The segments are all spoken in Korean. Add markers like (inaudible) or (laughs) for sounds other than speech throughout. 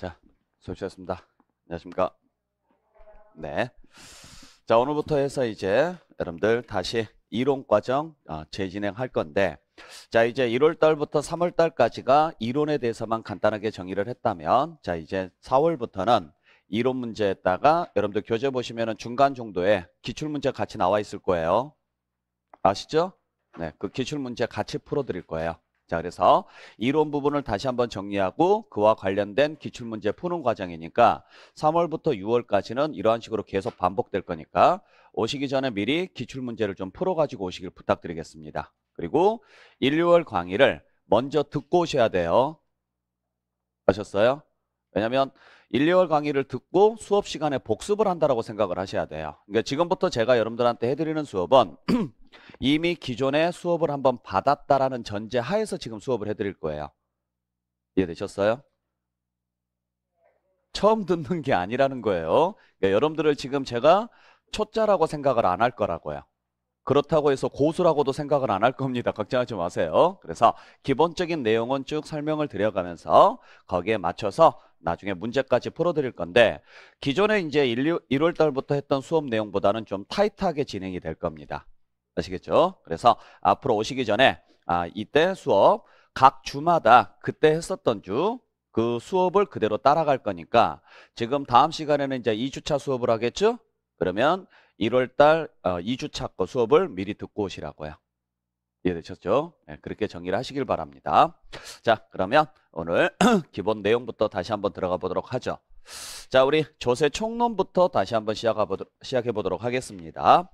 자, 수고하셨습니다. 안녕하십니까? 네. 자, 오늘부터 해서 이제 여러분들 다시 이론 과정 아, 재진행할 건데 자, 이제 1월 달부터 3월 달까지가 이론에 대해서만 간단하게 정의를 했다면 자, 이제 4월부터는 이론 문제에다가 여러분들 교재 보시면은 중간 정도에 기출 문제 같이 나와 있을 거예요. 아시죠? 네, 그 기출 문제 같이 풀어 드릴 거예요. 자, 그래서 이론 부분을 다시 한번 정리하고 그와 관련된 기출문제 푸는 과정이니까 3월부터 6월까지는 이러한 식으로 계속 반복될 거니까 오시기 전에 미리 기출문제를 좀 풀어가지고 오시길 부탁드리겠습니다. 그리고 1, 2월 강의를 먼저 듣고 오셔야 돼요. 아셨어요? 왜냐면 1, 2월 강의를 듣고 수업 시간에 복습을 한다고 생각을 하셔야 돼요. 그러니까 지금부터 제가 여러분들한테 해드리는 수업은 (clears throat) 이미 기존에 수업을 한번 받았다라는 전제 하에서 지금 수업을 해드릴 거예요. 이해되셨어요? 처음 듣는 게 아니라는 거예요. 그러니까 여러분들을 지금 제가 초짜라고 생각을 안 할 거라고요. 그렇다고 해서 고수라고도 생각을 안 할 겁니다. 걱정하지 마세요. 그래서 기본적인 내용은 쭉 설명을 드려가면서 거기에 맞춰서 나중에 문제까지 풀어드릴 건데 기존에 이제 1, 1월 달부터 했던 수업 내용보다는 좀 타이트하게 진행이 될 겁니다. 아시겠죠? 그래서 앞으로 오시기 전에 아, 이때 수업 각 주마다 그때 했었던 주 그 수업을 그대로 따라갈 거니까 지금 다음 시간에는 이제 2주차 수업을 하겠죠? 그러면 1월달 어, 2주차 거 수업을 미리 듣고 오시라고요. 이해되셨죠? 네, 그렇게 정리를 하시길 바랍니다. 자, 그러면 오늘 (clears throat) 기본 내용부터 다시 한번 들어가 보도록 하죠. 자, 우리 조세 총론부터 다시 한번 시작해 보도록 하겠습니다.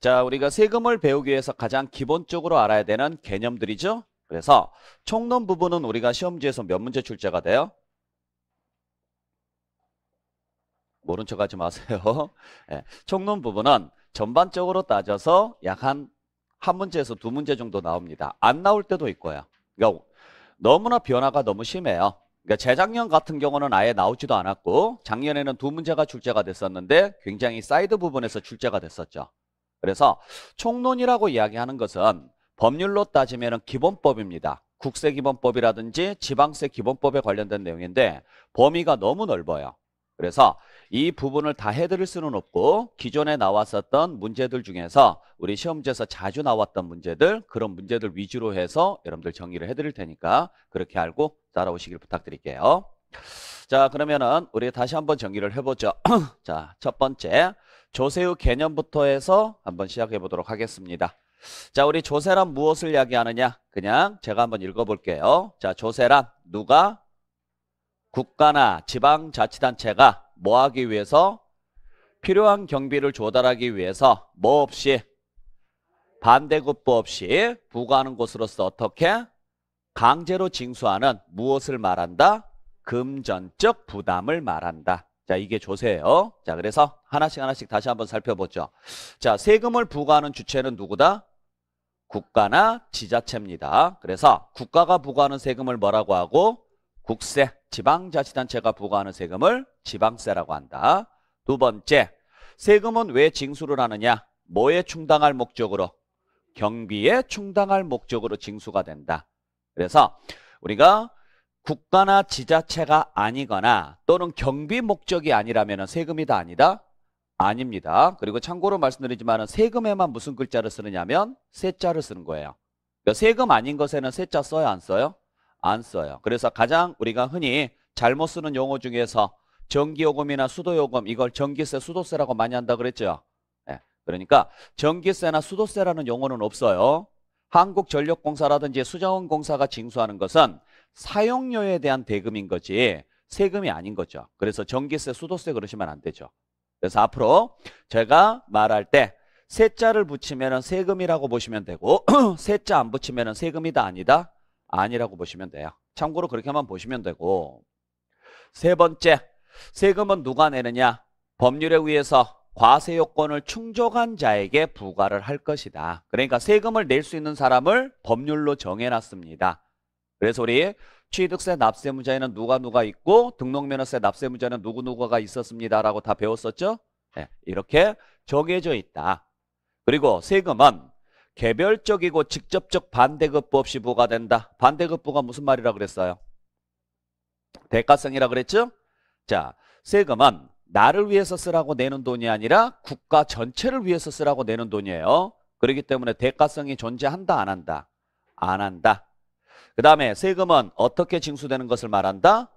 자, 우리가 세금을 배우기 위해서 가장 기본적으로 알아야 되는 개념들이죠. 그래서 총론 부분은 우리가 시험지에서 몇 문제 출제가 돼요? 모른 척 하지 마세요. 네, (laughs) 총론 부분은 전반적으로 따져서 약한 한 문제에서 두 문제 정도 나옵니다. 안 나올 때도 있고요. 그러니까 너무나 변화가 너무 심해요. 그러니까 재작년 같은 경우는 아예 나오지도 않았고 작년에는 두 문제가 출제가 됐었는데 굉장히 사이드 부분에서 출제가 됐었죠. 그래서 총론이라고 이야기하는 것은 법률로 따지면 기본법입니다. 국세기본법이라든지 지방세 기본법에 관련된 내용인데 범위가 너무 넓어요. 그래서 이 부분을 다 해드릴 수는 없고 기존에 나왔었던 문제들 중에서 우리 시험지에서 자주 나왔던 문제들 그런 문제들 위주로 해서 여러분들 정리를 해드릴 테니까 그렇게 알고 따라오시길 부탁드릴게요. 자 그러면은 우리 다시 한번 정리를 해보죠. (clears throat) 자 첫 번째 조세의 개념부터 해서 한번 시작해 보도록 하겠습니다. 자 우리 조세란 무엇을 이야기하느냐 그냥 제가 한번 읽어볼게요. 자 조세란 누가 국가나 지방자치단체가 뭐 하기 위해서? 필요한 경비를 조달하기 위해서 뭐 없이? 반대급부 없이 부과하는 곳으로서 어떻게? 강제로 징수하는 무엇을 말한다? 금전적 부담을 말한다. 자, 이게 조세예요. 자, 그래서 하나씩 하나씩 다시 한번 살펴보죠. 자, 세금을 부과하는 주체는 누구다? 국가나 지자체입니다. 그래서 국가가 부과하는 세금을 뭐라고 하고 국세, 지방자치단체가 부과하는 세금을 지방세라고 한다. 두 번째, 세금은 왜 징수를 하느냐? 뭐에 충당할 목적으로? 경비에 충당할 목적으로 징수가 된다. 그래서 우리가 국가나 지자체가 아니거나 또는 경비 목적이 아니라면 세금이다 아니다? 아닙니다. 그리고 참고로 말씀드리지만 세금에만 무슨 글자를 쓰느냐면 세자를 쓰는 거예요. 그러니까 세금 아닌 것에는 세자 써요 안 써요? 안 써요. 그래서 가장 우리가 흔히 잘못 쓰는 용어 중에서 전기요금이나 수도요금 이걸 전기세, 수도세라고 많이 한다 그랬죠. 네. 그러니까 전기세나 수도세라는 용어는 없어요. 한국전력공사라든지 수자원공사가 징수하는 것은 사용료에 대한 대금인 거지 세금이 아닌 거죠. 그래서 전기세, 수도세 그러시면 안 되죠. 그래서 앞으로 제가 말할 때 세자를 붙이면 세금이라고 보시면 되고 (clears throat) 세자 안 붙이면 세금이다 아니다 아니라고 보시면 돼요. 참고로 그렇게만 보시면 되고 세 번째, 세금은 누가 내느냐? 법률에 의해서 과세 요건을 충족한 자에게 부과를 할 것이다. 그러니까 세금을 낼 수 있는 사람을 법률로 정해놨습니다. 그래서 우리 취득세 납세무자에는 누가 누가 있고 등록면허세 납세무자는 누구누구가 있었습니다라고 다 배웠었죠? 네, 이렇게 정해져 있다. 그리고 세금은 개별적이고 직접적 반대급부 없이 부과된다. 반대급부가 무슨 말이라 그랬어요? 대가성이라 그랬죠? 자, 세금은 나를 위해서 쓰라고 내는 돈이 아니라 국가 전체를 위해서 쓰라고 내는 돈이에요. 그렇기 때문에 대가성이 존재한다 안 한다? 안 한다. 그 다음에 세금은 어떻게 징수되는 것을 말한다?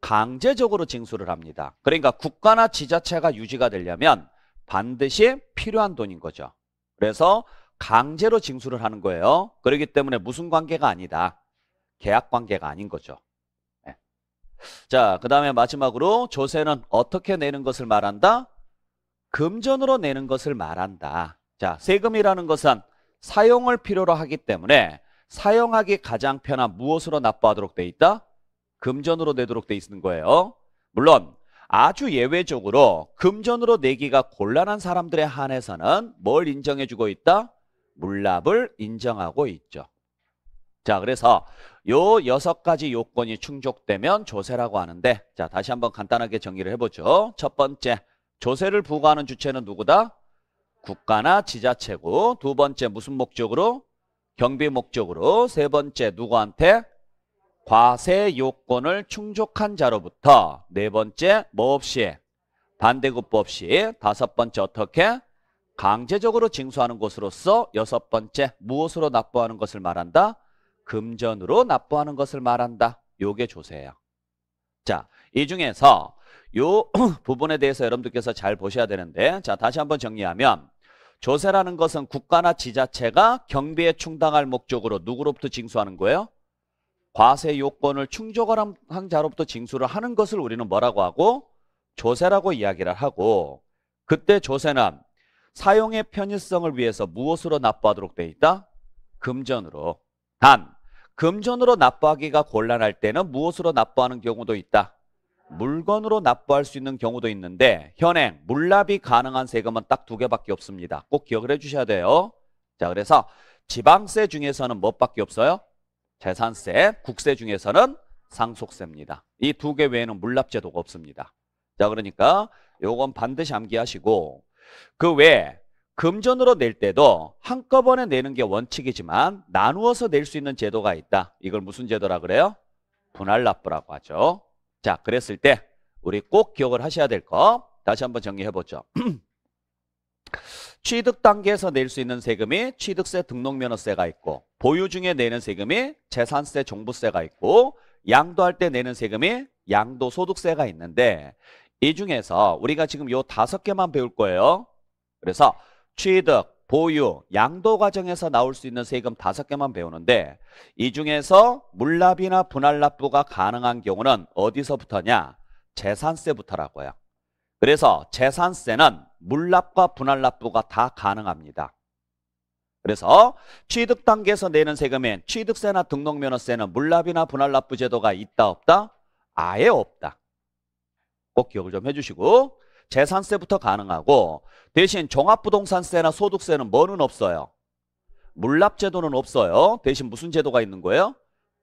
강제적으로 징수를 합니다. 그러니까 국가나 지자체가 유지가 되려면 반드시 필요한 돈인 거죠. 그래서 강제로 징수를 하는 거예요. 그렇기 때문에 무슨 관계가 아니다. 계약 관계가 아닌 거죠. 네. 자, 그 다음에 마지막으로 조세는 어떻게 내는 것을 말한다? 금전으로 내는 것을 말한다. 자, 세금이라는 것은 사용을 필요로 하기 때문에 사용하기 가장 편한 무엇으로 납부하도록 돼 있다? 금전으로 내도록 돼 있는 거예요. 물론 아주 예외적으로 금전으로 내기가 곤란한 사람들에 한해서는 뭘 인정해주고 있다? 물납을 인정하고 있죠. 자, 그래서 요 여섯 가지 요건이 충족되면 조세라고 하는데 자, 다시 한번 간단하게 정리를 해보죠. 첫 번째, 조세를 부과하는 주체는 누구다? 국가나 지자체고 두 번째 무슨 목적으로? 경비 목적으로 세 번째 누구한테? 과세 요건을 충족한 자로부터 네 번째 뭐 없이? 반대급부 없이 다섯 번째 어떻게? 강제적으로 징수하는 것으로서 여섯 번째 무엇으로 납부하는 것을 말한다? 금전으로 납부하는 것을 말한다. 요게 조세예요. 자, 이 중에서 요 (clears throat) 부분에 대해서 여러분들께서 잘 보셔야 되는데 자, 다시 한번 정리하면 조세라는 것은 국가나 지자체가 경비에 충당할 목적으로 누구로부터 징수하는 거예요? 과세 요건을 충족한 자로부터 징수를 하는 것을 우리는 뭐라고 하고? 조세라고 이야기를 하고 그때 조세는 사용의 편의성을 위해서 무엇으로 납부하도록 돼 있다? 금전으로. 단, 금전으로 납부하기가 곤란할 때는 무엇으로 납부하는 경우도 있다? 물건으로 납부할 수 있는 경우도 있는데 현행 물납이 가능한 세금은 딱 두 개밖에 없습니다. 꼭 기억을 해주셔야 돼요. 자 그래서 지방세 중에서는 뭐밖에 없어요? 재산세, 국세 중에서는 상속세입니다. 이 두 개 외에는 물납제도가 없습니다. 자 그러니까 요건 반드시 암기하시고 그 외에 금전으로 낼 때도 한꺼번에 내는 게 원칙이지만 나누어서 낼 수 있는 제도가 있다. 이걸 무슨 제도라 그래요? 분할납부라고 하죠. 자, 그랬을 때 우리 꼭 기억을 하셔야 될 거 다시 한번 정리해보죠. (clears throat) 취득 단계에서 낼 수 있는 세금이 취득세 등록면허세가 있고 보유 중에 내는 세금이 재산세 종부세가 있고 양도할 때 내는 세금이 양도소득세가 있는데 이 중에서 우리가 지금 요 다섯 개만 배울 거예요. 그래서 취득, 보유, 양도 과정에서 나올 수 있는 세금 다섯 개만 배우는데 이 중에서 물납이나 분할납부가 가능한 경우는 어디서부터냐? 재산세부터라고요. 그래서 재산세는 물납과 분할납부가 다 가능합니다. 그래서 취득 단계에서 내는 세금엔 취득세나 등록면허세는 물납이나 분할납부 제도가 있다 없다? 아예 없다. 꼭 기억을 좀 해주시고 재산세부터 가능하고 대신 종합부동산세나 소득세는 뭐는 없어요? 물납제도는 없어요. 대신 무슨 제도가 있는 거예요?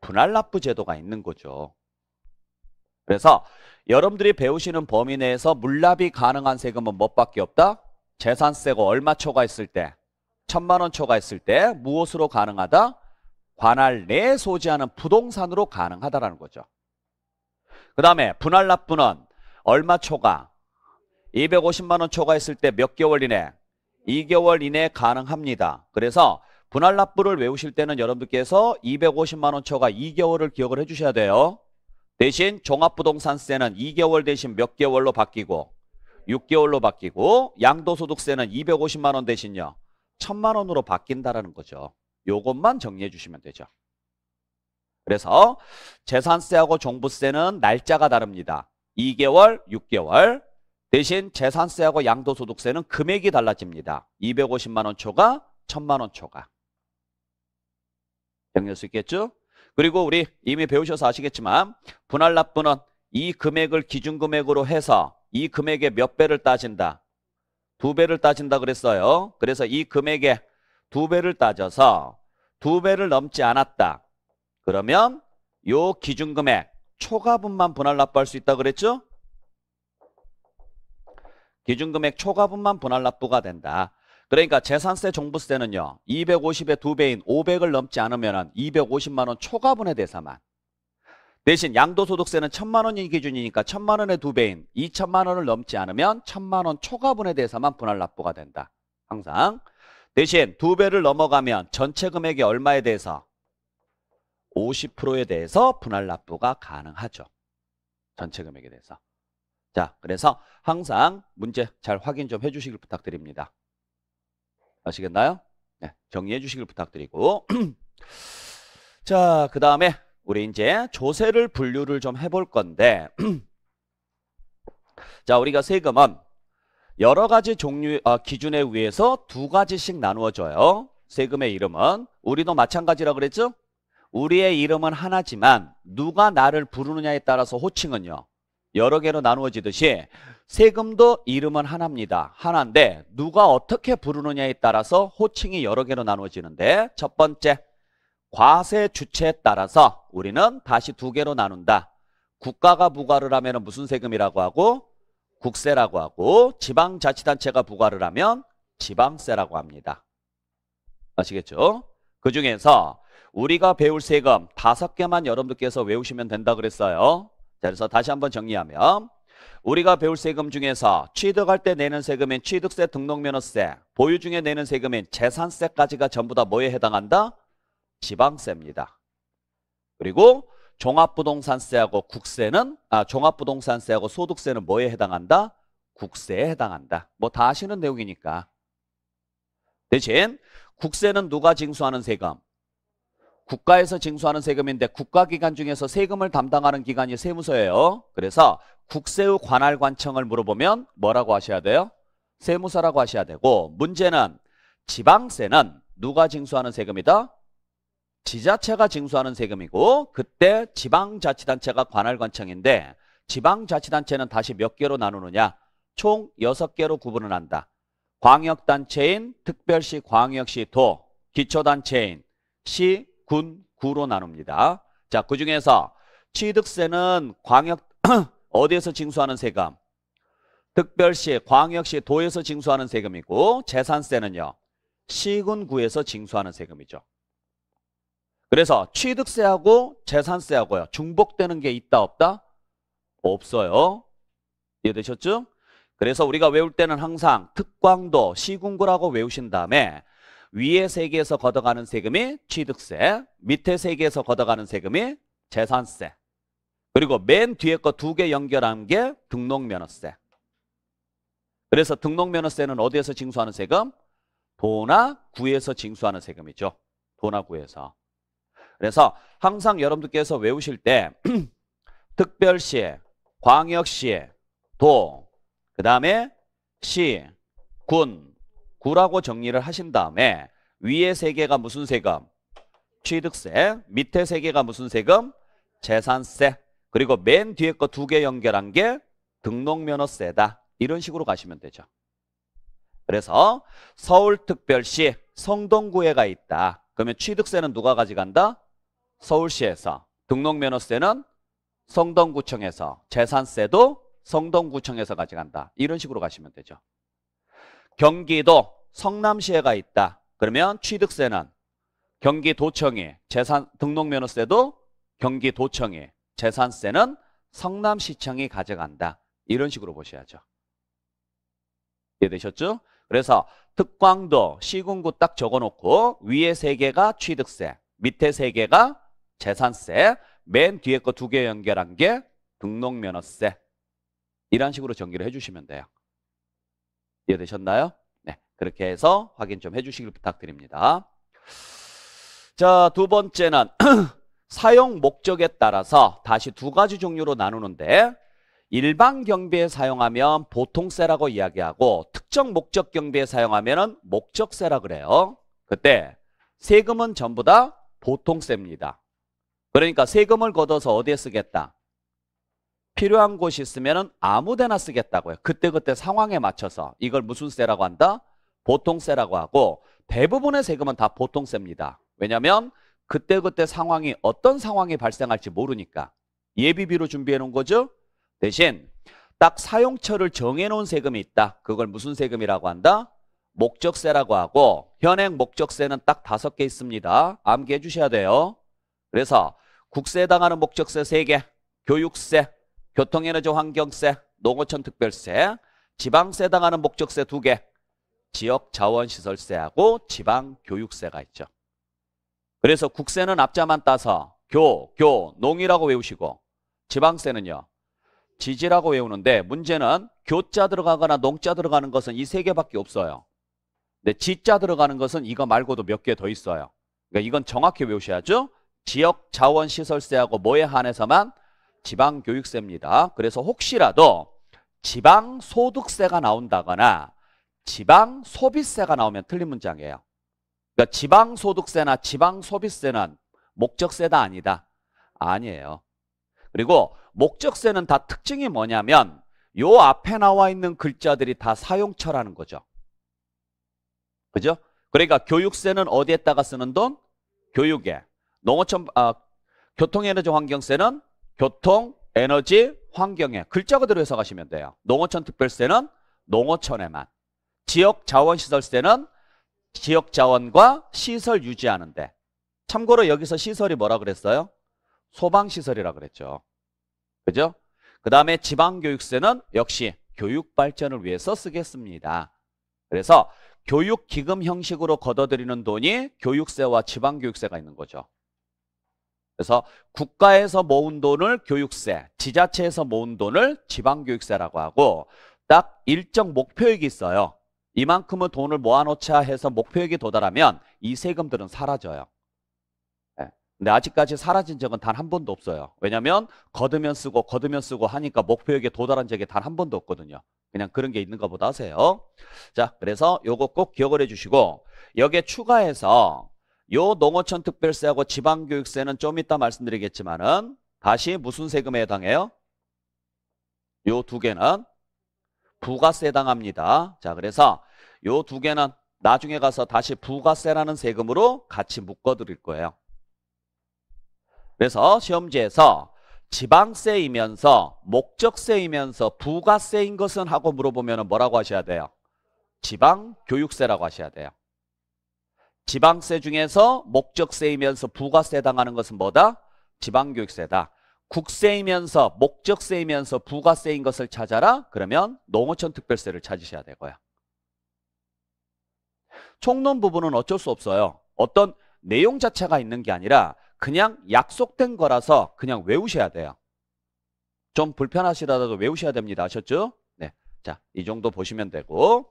분할납부 제도가 있는 거죠. 그래서 여러분들이 배우시는 범위 내에서 물납이 가능한 세금은 뭐밖에 없다? 재산세가 얼마 초과했을 때? 천만 원 초과했을 때 무엇으로 가능하다? 관할 내 소지하는 부동산으로 가능하다라는 거죠. 그 다음에 분할납부는 얼마 초과? 250만 원 초과했을 때 몇 개월 이내? 2개월 이내 가능합니다. 그래서 분할 납부를 외우실 때는 여러분들께서 250만 원 초과 2개월을 기억을 해주셔야 돼요. 대신 종합부동산세는 2개월 대신 몇 개월로 바뀌고 6개월로 바뀌고 양도소득세는 250만 원 대신요. 1000만 원으로 바뀐다라는 거죠. 요것만 정리해 주시면 되죠. 그래서 재산세하고 종부세는 날짜가 다릅니다. 2개월, 6개월. 대신 재산세하고 양도소득세는 금액이 달라집니다. 250만 원 초과, 1000만 원 초과. 정리할 수 있겠죠? 그리고 우리 이미 배우셔서 아시겠지만 분할 납부는 이 금액을 기준금액으로 해서 이 금액의 몇 배를 따진다? 두 배를 따진다 그랬어요. 그래서 이 금액의 두 배를 따져서 두 배를 넘지 않았다. 그러면 요 기준금액 초과분만 분할 납부할 수 있다 그랬죠? 기준금액 초과분만 분할 납부가 된다. 그러니까 재산세, 종부세는요. 250의 2배인 500을 넘지 않으면 250만 원 초과분에 대해서만. 대신 양도소득세는 1천만 원이 기준이니까 1천만 원의 2배인 2천만 원을 넘지 않으면 1천만 원 초과분에 대해서만 분할 납부가 된다. 항상. 대신 2배를 넘어가면 전체 금액이 얼마에 대해서 50%에 대해서 분할 납부가 가능하죠. 전체 금액에 대해서. 자, 그래서 항상 문제 잘 확인 좀 해주시길 부탁드립니다. 아시겠나요? 네, 정리해 주시길 부탁드리고. (clears throat) 자, 그 다음에 우리 이제 조세를 분류를 좀 해볼 건데. (clears throat) 자, 우리가 세금은 여러 가지 종류, 아, 기준에 의해서 두 가지씩 나누어져요. 세금의 이름은. 우리도 마찬가지라 그랬죠? 우리의 이름은 하나지만 누가 나를 부르느냐에 따라서 호칭은요. 여러 개로 나누어지듯이 세금도 이름은 하나입니다. 하나인데 누가 어떻게 부르느냐에 따라서 호칭이 여러 개로 나누어지는데 첫 번째 과세 주체에 따라서 우리는 다시 두 개로 나눈다. 국가가 부과를 하면 무슨 세금이라고 하고 국세라고 하고 지방자치단체가 부과를 하면 지방세라고 합니다. 아시겠죠? 그 중에서 우리가 배울 세금 다섯 개만 여러분들께서 외우시면 된다 그랬어요. 자, 그래서 다시 한번 정리하면 우리가 배울 세금 중에서 취득할 때 내는 세금인 취득세, 등록면허세, 보유 중에 내는 세금인 재산세까지가 전부 다 뭐에 해당한다? 지방세입니다. 그리고 종합부동산세하고 국세는 아 종합부동산세하고 소득세는 뭐에 해당한다? 국세에 해당한다. 뭐 다 아시는 내용이니까. 대신 국세는 누가 징수하는 세금? 국가에서 징수하는 세금인데 국가기관 중에서 세금을 담당하는 기관이 세무서예요. 그래서 국세의 관할관청을 물어보면 뭐라고 하셔야 돼요? 세무서라고 하셔야 되고 문제는 지방세는 누가 징수하는 세금이다? 지자체가 징수하는 세금이고 그때 지방자치단체가 관할관청인데 지방자치단체는 다시 몇 개로 나누느냐? 총 6개로 구분을 한다. 광역단체인 특별시 광역시 도 기초단체인 시 군, 구로 나눕니다. 자, 그 중에서 취득세는 광역 (clears throat) 어디에서 징수하는 세금? 특별시, 광역시, 도에서 징수하는 세금이고 재산세는요. 시군구에서 징수하는 세금이죠. 그래서 취득세하고 재산세하고요. 중복되는 게 있다 없다? 없어요. 이해되셨죠? 그래서 우리가 외울 때는 항상 특광도 시군구라고 외우신 다음에 위에 세계에서 걷어가는 세금이 취득세, 밑에 세계에서 걷어가는 세금이 재산세. 그리고 맨 뒤에 거 두 개 연결한 게 등록면허세. 그래서 등록면허세는 어디에서 징수하는 세금? 도나 구에서 징수하는 세금이죠. 도나 구에서. 그래서 항상 여러분들께서 외우실 때 (clears throat) 특별시, 광역시, 도, 그 다음에 시, 군, 9라고 정리를 하신 다음에 위에 세 개가 무슨 세금? 취득세. 밑에 세 개가 무슨 세금? 재산세. 그리고 맨 뒤에 거 두 개 연결한 게 등록면허세다. 이런 식으로 가시면 되죠. 그래서 서울특별시 성동구에가 있다. 그러면 취득세는 누가 가져간다? 서울시에서. 등록면허세는 성동구청에서. 재산세도 성동구청에서 가져간다. 이런 식으로 가시면 되죠. 경기도 성남시에가 있다. 그러면 취득세는 경기도청에 재산 등록면허세도 경기도청에 재산세는 성남시청이 가져간다. 이런 식으로 보셔야죠. 이해되셨죠? 그래서 특광도 시군구 딱 적어놓고 위에 세 개가 취득세, 밑에 세 개가 재산세, 맨 뒤에 거 두 개 연결한 게 등록면허세. 이런 식으로 정리를 해주시면 돼요. 이해되셨나요? 네, 그렇게 해서 확인 좀 해주시길 부탁드립니다. 자, 두 번째는 (clears throat) 사용 목적에 따라서 다시 두 가지 종류로 나누는데 일반 경비에 사용하면 보통세라고 이야기하고 특정 목적 경비에 사용하면 목적세라 그래요. 그때 세금은 전부 다 보통세입니다. 그러니까 세금을 걷어서 어디에 쓰겠다? 필요한 곳이 있으면 아무데나 쓰겠다고요. 그때그때 상황에 맞춰서 이걸 무슨 세라고 한다? 보통세라고 하고 대부분의 세금은 다 보통세입니다. 왜냐하면 그때그때 상황이 어떤 상황이 발생할지 모르니까 예비비로 준비해 놓은 거죠. 대신 딱 사용처를 정해 놓은 세금이 있다. 그걸 무슨 세금이라고 한다? 목적세라고 하고 현행 목적세는 딱 다섯 개 있습니다. 암기해 주셔야 돼요. 그래서 국세에 해당하는 목적세 세개 교육세, 교통에너지 환경세, 농어촌 특별세, 지방세 당하는 목적세 두 개, 지역 자원시설세하고 지방 교육세가 있죠. 그래서 국세는 앞자만 따서 교, 교, 농이라고 외우시고 지방세는요. 지지라고 외우는데 문제는 교자 들어가거나 농자 들어가는 것은 이 세 개밖에 없어요. 근데 지자 들어가는 것은 이거 말고도 몇 개 더 있어요. 그러니까 이건 정확히 외우셔야죠. 지역 자원시설세하고 뭐에 한해서만 지방교육세입니다. 그래서 혹시라도 지방소득세가 나온다거나 지방소비세가 나오면 틀린 문장이에요. 그러니까 지방소득세나 지방소비세는 목적세다 아니다. 아니에요. 그리고 목적세는 다 특징이 뭐냐면 요 앞에 나와 있는 글자들이 다 사용처라는 거죠. 그죠? 그러니까 교육세는 어디에다가 쓰는 돈? 교육에. 농어촌 아, 교통에너지 환경세는 교통, 에너지, 환경에 글자 그대로 해석하시면 돼요. 농어촌 특별세는 농어촌에만 지역 자원 시설세는 지역 자원과 시설 유지하는데 참고로 여기서 시설이 뭐라 그랬어요? 소방시설이라 그랬죠. 그죠? 그 다음에 지방교육세는 역시 교육 발전을 위해서 쓰겠습니다. 그래서 교육기금 형식으로 걷어들이는 돈이 교육세와 지방교육세가 있는 거죠. 그래서 국가에서 모은 돈을 교육세, 지자체에서 모은 돈을 지방교육세라고 하고 딱 일정 목표액이 있어요. 이만큼은 돈을 모아놓자 해서 목표액에 도달하면 이 세금들은 사라져요. 예. 근데 아직까지 사라진 적은 단 한 번도 없어요. 왜냐하면 거두면 쓰고 거두면 쓰고 하니까 목표액에 도달한 적이 단 한 번도 없거든요. 그냥 그런 게 있는가 보다 하세요. 자, 그래서 요거 꼭 기억을 해주시고 여기에 추가해서 요 농어촌 특별세하고 지방교육세는 좀 이따 말씀드리겠지만은 다시 무슨 세금에 해당해요? 요 두 개는 부가세 해당합니다. 자, 그래서 요 두 개는 나중에 가서 다시 부가세라는 세금으로 같이 묶어드릴 거예요. 그래서 시험지에서 지방세이면서 목적세이면서 부가세인 것은 하고 물어보면 뭐라고 하셔야 돼요? 지방교육세라고 하셔야 돼요. 지방세 중에서 목적세이면서 부가세 당하는 것은 뭐다? 지방교육세다. 국세이면서 목적세이면서 부가세인 것을 찾아라. 그러면 농어촌 특별세를 찾으셔야 되고요. 총론 부분은 어쩔 수 없어요. 어떤 내용 자체가 있는 게 아니라 그냥 약속된 거라서 그냥 외우셔야 돼요. 좀 불편하시더라도 외우셔야 됩니다. 아셨죠? 네. 자, 이 정도 보시면 되고.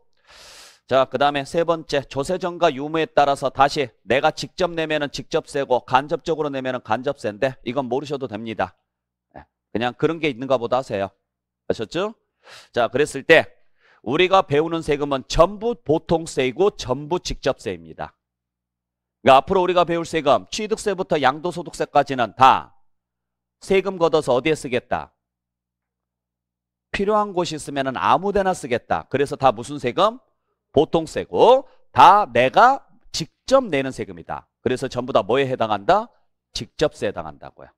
자, 그 다음에 세 번째 조세정가 유무에 따라서 다시 내가 직접 내면은 직접세고 간접적으로 내면은 간접세인데 이건 모르셔도 됩니다. 예, 그냥 그런 게 있는가 보다 하세요. 아셨죠? 자, 그랬을 때 우리가 배우는 세금은 전부 보통세이고 전부 직접세입니다. 그러니까 앞으로 우리가 배울 세금, 취득세부터 양도소득세까지는 다 세금 걷어서 어디에 쓰겠다? 필요한 곳이 있으면 아무 데나 쓰겠다. 그래서 다 무슨 세금? 보통세고 다 내가 직접 내는 세금이다. 그래서 전부 다 뭐에 해당한다? 직접세 해당한다고요.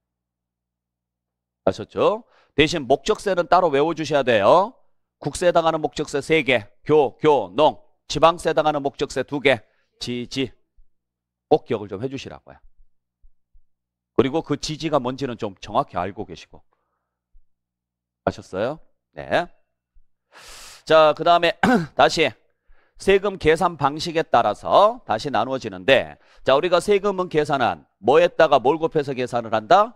아셨죠? 대신 목적세는 따로 외워주셔야 돼요. 국세에 해당하는 목적세 3개, 교, 교, 농, 지방세에 해당하는 목적세 2개, 지지. 꼭 기억을 좀 해주시라고요. 그리고 그 지지가 뭔지는 좀 정확히 알고 계시고. 아셨어요? 네. 자, 그 다음에 (clears throat) 다시 세금 계산 방식에 따라서 다시 나누어지는데 자 우리가 세금은 계산한 뭐에다가 뭘 곱해서 계산을 한다?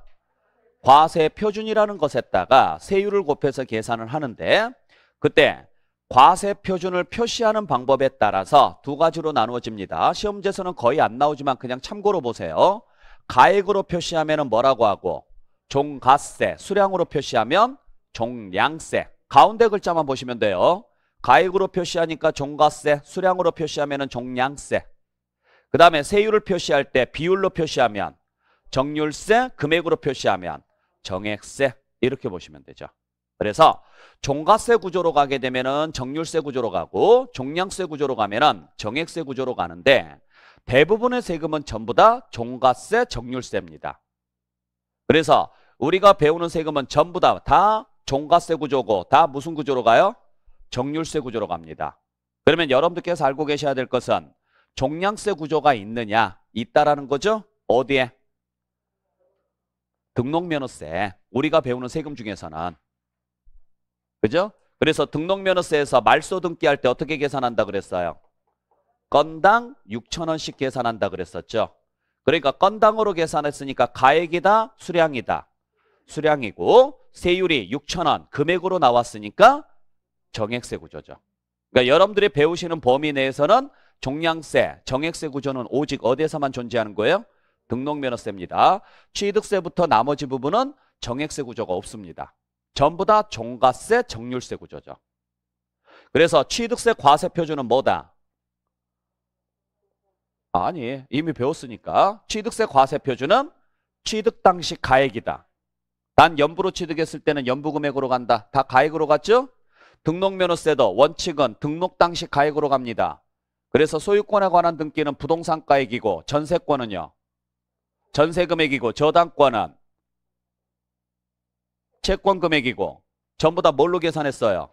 과세 표준이라는 것에다가 세율을 곱해서 계산을 하는데 그때 과세 표준을 표시하는 방법에 따라서 두 가지로 나누어집니다. 시험제서는 거의 안 나오지만 그냥 참고로 보세요. 가액으로 표시하면 뭐라고 하고 종가세, 수량으로 표시하면 종량세. 가운데 글자만 보시면 돼요. 가액으로 표시하니까 종가세, 수량으로 표시하면 종량세. 그 다음에 세율을 표시할 때 비율로 표시하면 정률세, 금액으로 표시하면 정액세 이렇게 보시면 되죠. 그래서 종가세 구조로 가게 되면은 정률세 구조로 가고 종량세 구조로 가면은 정액세 구조로 가는데 대부분의 세금은 전부 다 종가세, 정률세입니다. 그래서 우리가 배우는 세금은 전부 다, 다 종가세 구조고 다 무슨 구조로 가요? 정률세 구조로 갑니다. 그러면 여러분들께서 알고 계셔야 될 것은 종량세 구조가 있느냐 있다라는 거죠. 어디에? 등록면허세. 우리가 배우는 세금 중에서는. 그죠? 그래서 등록면허세에서 말소 등기할 때 어떻게 계산한다 그랬어요? 건당 6천원씩 계산한다 그랬었죠. 그러니까 건당으로 계산했으니까 가액이다 수량이다. 수량이고 세율이 6천원 금액으로 나왔으니까 정액세 구조죠. 그러니까 여러분들이 배우시는 범위 내에서는 종량세, 정액세 구조는 오직 어디에서만 존재하는 거예요? 등록면허세입니다. 취득세부터 나머지 부분은 정액세 구조가 없습니다. 전부 다 종가세, 정률세 구조죠. 그래서 취득세 과세표준은 뭐다? 아니, 이미 배웠으니까. 취득세 과세표준은 취득 당시 가액이다. 난 연부로 취득했을 때는 연부 금액으로 간다. 다 가액으로 갔죠? 등록면허세도 원칙은 등록 당시 가액으로 갑니다. 그래서 소유권에 관한 등기는 부동산 가액이고 전세권은요. 전세 금액이고 저당권은 채권 금액이고 전부 다 뭘로 계산했어요?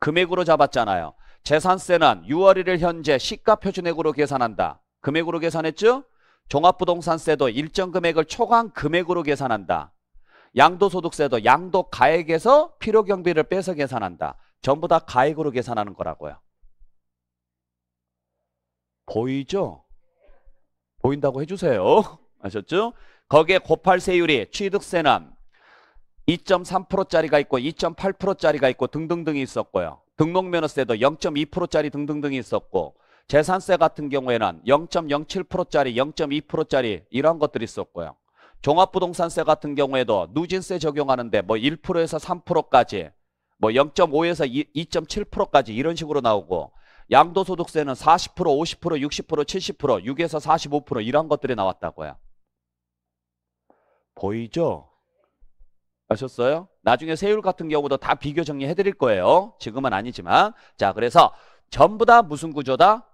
금액으로 잡았잖아요. 재산세는 6월 1일 현재 시가표준액으로 계산한다. 금액으로 계산했죠? 종합부동산세도 일정 금액을 초과한 금액으로 계산한다. 양도소득세도 양도가액에서 필요경비를 빼서 계산한다. 전부 다 가액으로 계산하는 거라고요. 보이죠? 보인다고 해주세요. (laughs) 아셨죠? 거기에 곱할 세율이 취득세는 2.3%짜리가 있고 2.8%짜리가 있고 등등등이 있었고요. 등록면허세도 0.2%짜리 등등등이 있었고 재산세 같은 경우에는 0.07%짜리, 0.2%짜리 이런 것들이 있었고요. 종합부동산세 같은 경우에도 누진세 적용하는데 뭐 1%에서 3%까지 뭐 0.5에서 2.7%까지 이런 식으로 나오고 양도소득세는 40%, 50%, 60%, 70%, 6에서 45% 이런 것들이 나왔다고요. 보이죠? 아셨어요? 나중에 세율 같은 경우도 다 비교 정리해 드릴 거예요. 지금은 아니지만. 자, 그래서 전부 다 무슨 구조다?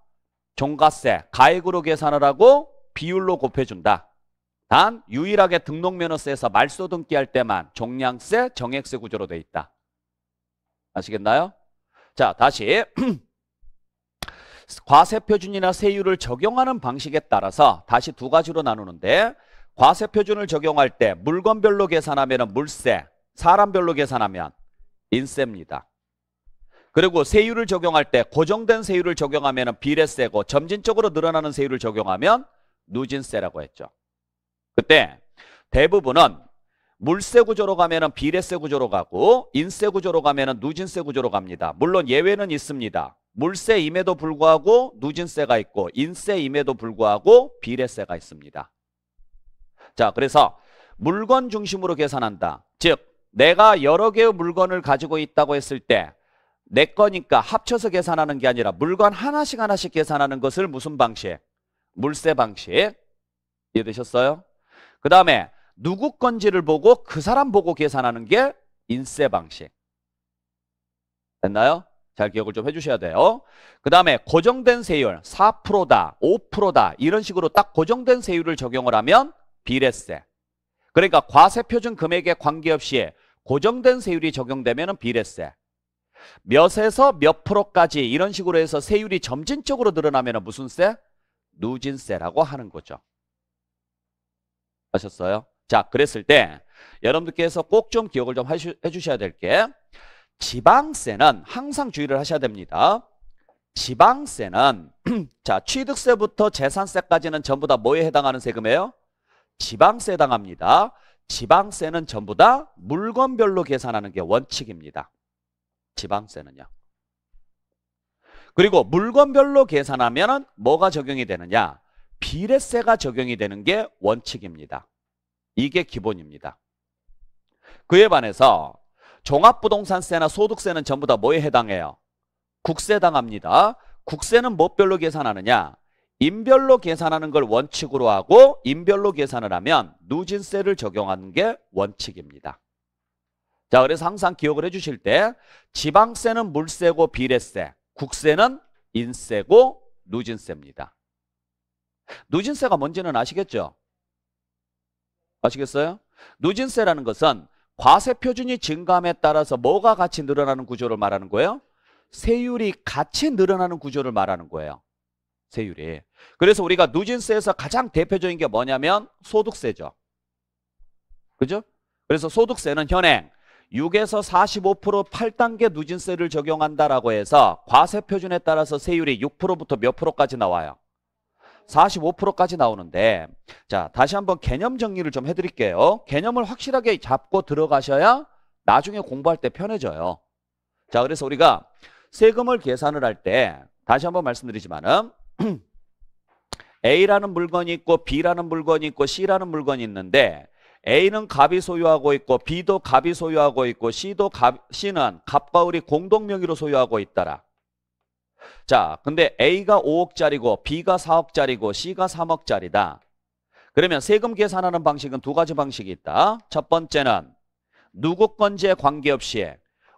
종가세, 가액으로 계산을 하고 비율로 곱해준다. 단 유일하게 등록면허세에서 말소등기 할 때만 종량세, 정액세 구조로 돼 있다. 아시겠나요? 자, 다시. (clears throat) 과세표준이나 세율을 적용하는 방식에 따라서 다시 두 가지로 나누는데 과세표준을 적용할 때 물건별로 계산하면 물세, 사람별로 계산하면 인세입니다. 그리고 세율을 적용할 때 고정된 세율을 적용하면 비례세고 점진적으로 늘어나는 세율을 적용하면 누진세라고 했죠. 그때 대부분은 물세 구조로 가면은 비례세 구조로 가고 인세 구조로 가면은 누진세 구조로 갑니다. 물론 예외는 있습니다. 물세임에도 불구하고 누진세가 있고 인세임에도 불구하고 비례세가 있습니다. 자, 그래서 물건 중심으로 계산한다. 즉 내가 여러 개의 물건을 가지고 있다고 했을 때 내 거니까 합쳐서 계산하는 게 아니라 물건 하나씩 하나씩 계산하는 것을 무슨 방식? 물세 방식. 이해되셨어요? 그 다음에 누구 건지를 보고 그 사람 보고 계산하는 게 인세 방식. 됐나요? 잘 기억을 좀 해주셔야 돼요. 그 다음에 고정된 세율 4%다, 5%다 이런 식으로 딱 고정된 세율을 적용을 하면 비례세. 그러니까 과세표준 금액에 관계없이 고정된 세율이 적용되면 비례세. 몇에서 몇 프로까지 이런 식으로 해서 세율이 점진적으로 늘어나면 무슨 세? 누진세라고 하는 거죠. 아셨어요? 자, 그랬을 때 여러분들께서 꼭 좀 기억을 좀 해주셔야 될 게 지방세는 항상 주의를 하셔야 됩니다. 지방세는 (clears throat) 자 취득세부터 재산세까지는 전부 다 뭐에 해당하는 세금이에요? 지방세에 해당합니다. 지방세는 전부 다 물건별로 계산하는 게 원칙입니다. 지방세는요. 그리고 물건별로 계산하면 뭐가 적용이 되느냐? 비례세가 적용이 되는 게 원칙입니다. 이게 기본입니다. 그에 반해서 종합부동산세나 소득세는 전부 다 뭐에 해당해요? 국세 에 당합니다. 국세는 뭐별로 계산하느냐? 인별로 계산하는 걸 원칙으로 하고 인별로 계산을 하면 누진세를 적용하는 게 원칙입니다. 자, 그래서 항상 기억을 해주실 때 지방세는 물세고 비례세, 국세는 인세고 누진세입니다. 누진세가 뭔지는 아시겠죠? 아시겠어요? 누진세라는 것은 과세 표준이 증감에 따라서 뭐가 같이 늘어나는 구조를 말하는 거예요? 세율이 같이 늘어나는 구조를 말하는 거예요. 세율이. 그래서 우리가 누진세에서 가장 대표적인 게 뭐냐면 소득세죠. 그죠? 그래서 소득세는 현행 6에서 45% 8단계 누진세를 적용한다라고 해서 과세 표준에 따라서 세율이 6%부터 몇 프로까지 나와요? 45%까지 나오는데 자 다시 한번 개념 정리를 좀 해드릴게요. 개념을 확실하게 잡고 들어가셔야 나중에 공부할 때 편해져요. 자 그래서 우리가 세금을 계산을 할 때 다시 한번 말씀드리지만은 (clears throat) A라는 물건이 있고 B라는 물건이 있고 C라는 물건이 있는데 A는 갑이 소유하고 있고 B도 갑이 소유하고 있고 C도 갑, C는 갑과 우리 공동 명의로 소유하고 있다라. 자, 근데 A가 5억짜리고 B가 4억짜리고 C가 3억짜리다. 그러면 세금 계산하는 방식은 두 가지 방식이 있다. 첫 번째는 누구 건지에 관계없이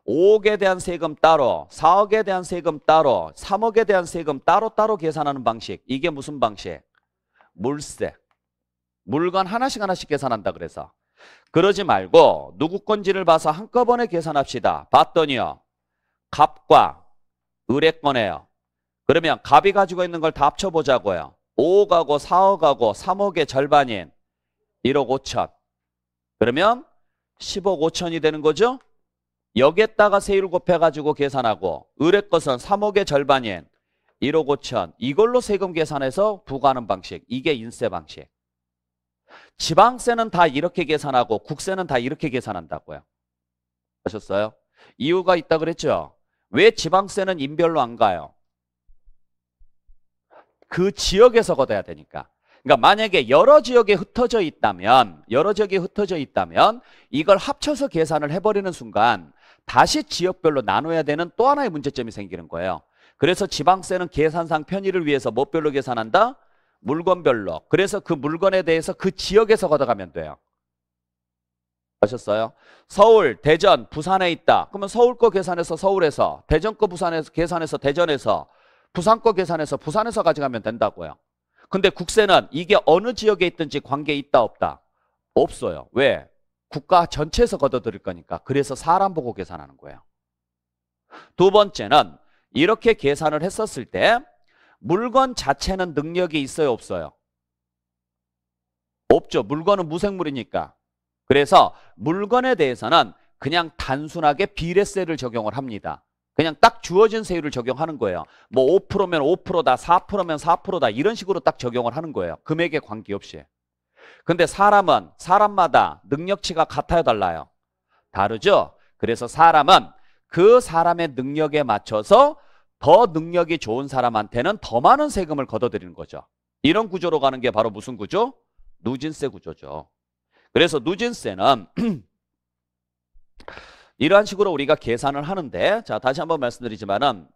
5억에 대한 세금 따로, 4억에 대한 세금 따로, 3억에 대한 세금 따로따로 계산하는 방식. 이게 무슨 방식? 물세. 물건 하나씩 하나씩 계산한다 그래서. 그러지 말고 누구 건지를 봐서 한꺼번에 계산합시다. 봤더니요. 값과 의뢰권에요 그러면 갑이 가지고 있는 걸 다 합쳐보자고요. 5억하고 4억하고 3억의 절반인 1억 5천. 그러면 10억 5천이 되는 거죠? 여기에다가 세율 곱해가지고 계산하고 의뢰것은 3억의 절반인 1억 5천 이걸로 세금 계산해서 부과하는 방식 이게 인세 방식 지방세는 다 이렇게 계산하고 국세는 다 이렇게 계산한다고요 아셨어요? 이유가 있다 그랬죠? 왜 지방세는 인별로 안 가요? 그 지역에서 걷어야 되니까. 그러니까 만약에 여러 지역에 흩어져 있다면 여러 지역에 흩어져 있다면 이걸 합쳐서 계산을 해버리는 순간 다시 지역별로 나눠야 되는 또 하나의 문제점이 생기는 거예요. 그래서 지방세는 계산상 편의를 위해서 무별로 뭐 계산한다? 물건별로. 그래서 그 물건에 대해서 그 지역에서 걷어가면 돼요. 아셨어요? 서울, 대전, 부산에 있다. 그러면 서울 거 계산해서 서울에서, 대전 거 부산에서 계산해서 대전에서, 부산 거 계산해서 부산에서 가져가면 된다고요. 근데 국세는 이게 어느 지역에 있든지 관계 있다 없다? 없어요. 왜? 국가 전체에서 걷어들일 거니까. 그래서 사람 보고 계산하는 거예요. 두 번째는 이렇게 계산을 했었을 때 물건 자체는 능력이 있어요, 없어요? 없죠. 물건은 무생물이니까. 그래서 물건에 대해서는 그냥 단순하게 비례세를 적용을 합니다. 그냥 딱 주어진 세율을 적용하는 거예요. 뭐 5%면 5%다, 4%면 4%다 이런 식으로 딱 적용을 하는 거예요. 금액에 관계없이. 근데 사람은 사람마다 능력치가 같아요, 달라요? 다르죠? 그래서 사람은 그 사람의 능력에 맞춰서 더 능력이 좋은 사람한테는 더 많은 세금을 걷어들이는 거죠. 이런 구조로 가는 게 바로 무슨 구조? 누진세 구조죠. 그래서 누진세는 (clears throat) 이러한 식으로 우리가 계산을 하는데 자 다시 한번 말씀드리지만은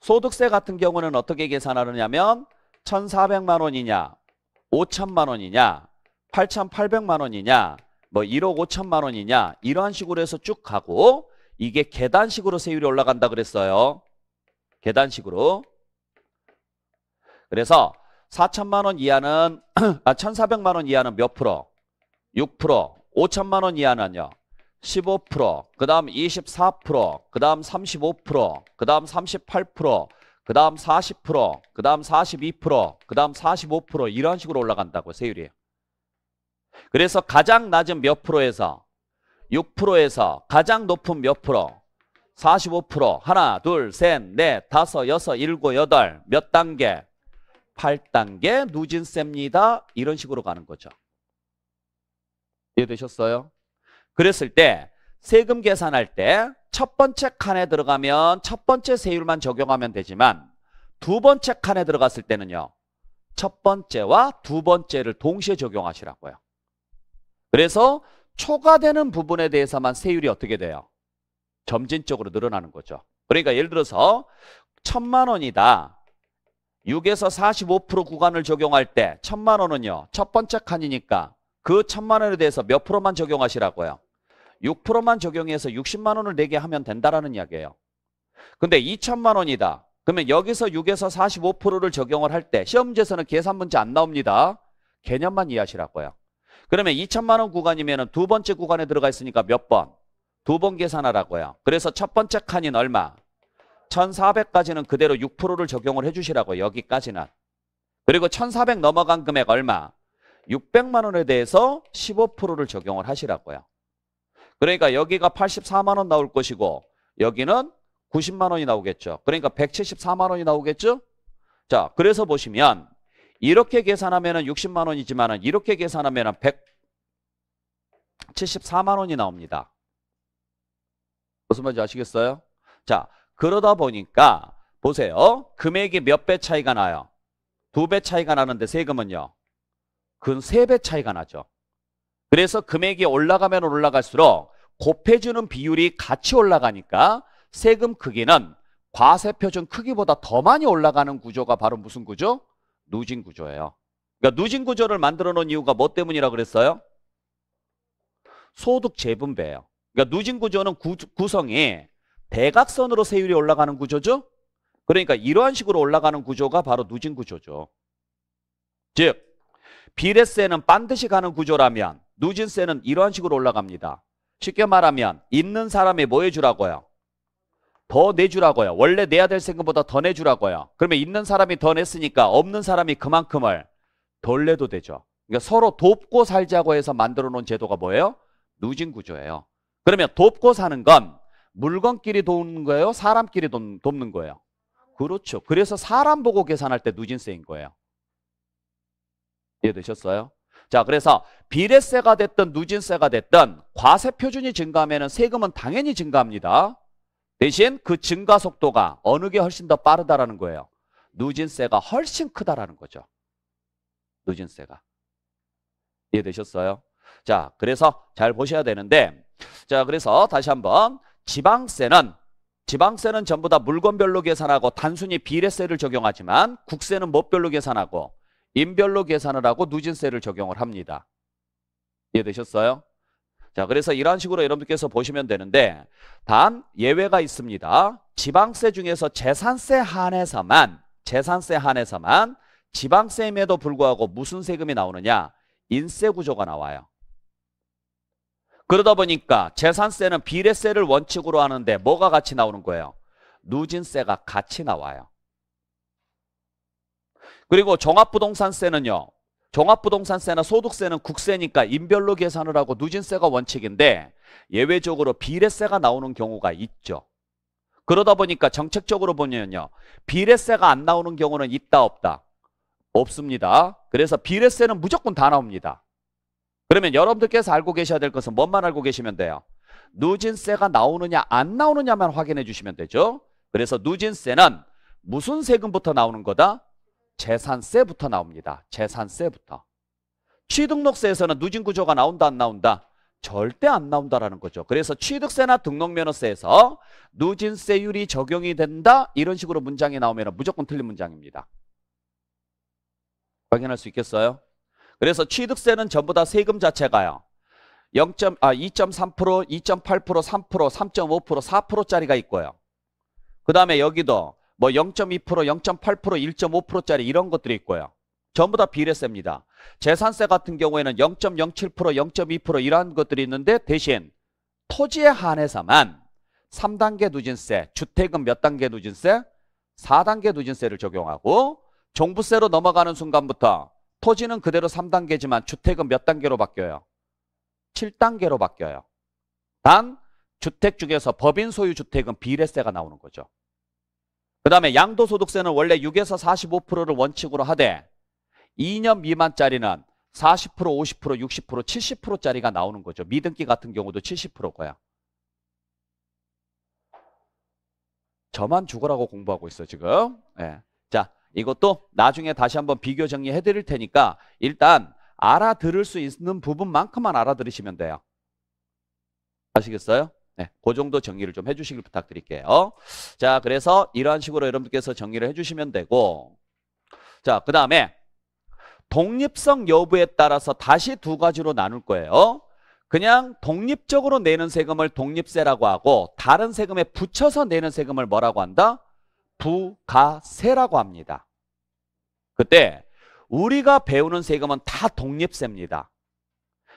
소득세 같은 경우는 어떻게 계산하느냐면 1,400만 원이냐 5천만 원이냐 8,800만 원이냐 뭐 1억 5천만 원이냐 이러한 식으로 해서 쭉 가고 이게 계단식으로 세율이 올라간다 그랬어요 계단식으로 그래서 4천만 원 이하는 (clears throat) 아 1,400만 원 이하는 몇 프로? 6%. 5천만 원 이하는요. 15%. 그다음 24%. 그다음 35%. 그다음 38%. 그다음 40%. 그다음 42%. 그다음 45% 이런 식으로 올라간다고 세율이. 그래서 가장 낮은 몇 프로에서 6%에서 가장 높은 몇 프로? 45% 하나 둘셋넷 다섯 여섯 일곱 여덟 몇 단계 8단계 누진셉니다 이런 식으로 가는 거죠. 이해되셨어요? 그랬을 때 세금 계산할 때 첫 번째 칸에 들어가면 첫 번째 세율만 적용하면 되지만 두 번째 칸에 들어갔을 때는요. 첫 번째와 두 번째를 동시에 적용하시라고요. 그래서 초과되는 부분에 대해서만 세율이 어떻게 돼요? 점진적으로 늘어나는 거죠. 그러니까 예를 들어서 천만 원이다. 6에서 45% 구간을 적용할 때 천만 원은요. 첫 번째 칸이니까 그 천만 원에 대해서 몇 프로만 적용하시라고요. 6%만 적용해서 60만 원을 내게 하면 된다라는 이야기예요. 근데 2천만 원이다. 그러면 여기서 6에서 45%를 적용을 할 때 시험 지에서는 계산 문제 안 나옵니다. 개념만 이해하시라고요. 그러면 2천만 원 구간이면 두 번째 구간에 들어가 있으니까 몇 번? 두 번 계산하라고요. 그래서 첫 번째 칸인 얼마? 1400까지는 그대로 6%를 적용을 해주시라고 여기까지는. 그리고 1400 넘어간 금액 얼마? 600만 원에 대해서 15%를 적용을 하시라고요. 그러니까 여기가 84만 원 나올 것이고 여기는 90만 원이 나오겠죠. 그러니까 174만 원이 나오겠죠. 자, 그래서 보시면 이렇게 계산하면 은 60만 원이지만 이렇게 계산하면 은 174만 원이 나옵니다. 무슨 말인지 아시겠어요? 자, 그러다 보니까 보세요. 금액이 몇 배 차이가 나요? 두 배 차이가 나는데 세금은요. 근세배 차이가 나죠. 그래서 금액이 올라가면 올라갈수록 곱해주는 비율이 같이 올라가니까 세금 크기는 과세표준 크기보다 더 많이 올라가는 구조가 바로 무슨 구조? 누진 구조예요. 그러니까 누진 구조를 만들어 놓은 이유가 뭐 때문이라 그랬어요? 소득 재분배예요. 그러니까 누진 구조는 구, 구성이 대각선으로 세율이 올라가는 구조죠. 그러니까 이러한 식으로 올라가는 구조가 바로 누진 구조죠. 즉 비례세는 반드시 가는 구조라면 누진세는 이러한 식으로 올라갑니다. 쉽게 말하면 있는 사람이 뭐 해주라고요? 더 내주라고요. 원래 내야 될 세금보다 더 내주라고요. 그러면 있는 사람이 더 냈으니까 없는 사람이 그만큼을 덜 내도 되죠. 그러니까 서로 돕고 살자고 해서 만들어 놓은 제도가 뭐예요? 누진 구조예요. 그러면 돕고 사는 건 물건끼리 돕는 거예요? 사람끼리 돕는 거예요? 그렇죠. 그래서 사람 보고 계산할 때 누진세인 거예요. 이해되셨어요? 자, 그래서 비례세가 됐든 누진세가 됐든 과세 표준이 증가하면 세금은 당연히 증가합니다. 대신 그 증가 속도가 어느 게 훨씬 더 빠르다라는 거예요. 누진세가 훨씬 크다라는 거죠. 누진세가. 이해되셨어요? 자, 그래서 잘 보셔야 되는데 자, 그래서 다시 한번 지방세는 지방세는 전부 다 물건별로 계산하고 단순히 비례세를 적용하지만 국세는 뭐별로 계산하고 인별로 계산을 하고 누진세를 적용을 합니다. 이해되셨어요? 자, 그래서 이런 식으로 여러분께서 보시면 되는데 단 예외가 있습니다. 지방세 중에서 재산세 한에서만 재산세 한에서만 지방세임에도 불구하고 무슨 세금이 나오느냐? 인세 구조가 나와요. 그러다 보니까 재산세는 비례세를 원칙으로 하는데 뭐가 같이 나오는 거예요? 누진세가 같이 나와요. 그리고 종합부동산세는요. 종합부동산세나 소득세는 국세니까 인별로 계산을 하고 누진세가 원칙인데 예외적으로 비례세가 나오는 경우가 있죠. 그러다 보니까 정책적으로 보면요. 비례세가 안 나오는 경우는 있다 없다. 없습니다. 그래서 비례세는 무조건 다 나옵니다. 그러면 여러분들께서 알고 계셔야 될 것은 뭔만 알고 계시면 돼요? 누진세가 나오느냐 안 나오느냐만 확인해 주시면 되죠. 그래서 누진세는 무슨 세금부터 나오는 거다? 재산세부터 나옵니다. 재산세부터. 취등록세에서는 누진구조가 나온다 안 나온다? 절대 안 나온다라는 거죠. 그래서 취득세나 등록면허세에서 누진세율이 적용이 된다 이런 식으로 문장이 나오면 무조건 틀린 문장입니다. 확인할 수 있겠어요? 그래서 취득세는 전부 다 세금 자체가요. 0. 아 2.3%, 2.8%, 3%, 3.5%, 4%짜리가 있고요. 그다음에 여기도 뭐 0.2%, 0.8%, 1.5%짜리 이런 것들이 있고요. 전부 다 비례세입니다. 재산세 같은 경우에는 0.07%, 0.2% 이러한 것들이 있는데 대신 토지에 한해서만 3단계 누진세, 주택은 몇 단계 누진세? 4단계 누진세를 적용하고 종부세로 넘어가는 순간부터 토지는 그대로 3단계지만 주택은 몇 단계로 바뀌어요? 7단계로 바뀌어요. 단 주택 중에서 법인 소유 주택은 비례세가 나오는 거죠. 그 다음에 양도소득세는 원래 6에서 45%를 원칙으로 하되 2년 미만짜리는 40%, 50%, 60%, 70%짜리가 나오는 거죠. 미등기 같은 경우도 70%고요. 저만 죽으라고 공부하고 있어 지금. 예. 자 이것도 나중에 다시 한번 비교 정리해 드릴 테니까 일단 알아들을 수 있는 부분만큼만 알아들으시면 돼요. 아시겠어요? 네, 그 정도 정리를 좀 해주시길 부탁드릴게요. 자, 그래서 이러한 식으로 여러분께서 정리를 해주시면 되고 자, 그 다음에 독립성 여부에 따라서 다시 두 가지로 나눌 거예요. 그냥 독립적으로 내는 세금을 독립세라고 하고 다른 세금에 붙여서 내는 세금을 뭐라고 한다? 부가세라고 합니다. 그때 우리가 배우는 세금은 다 독립세입니다.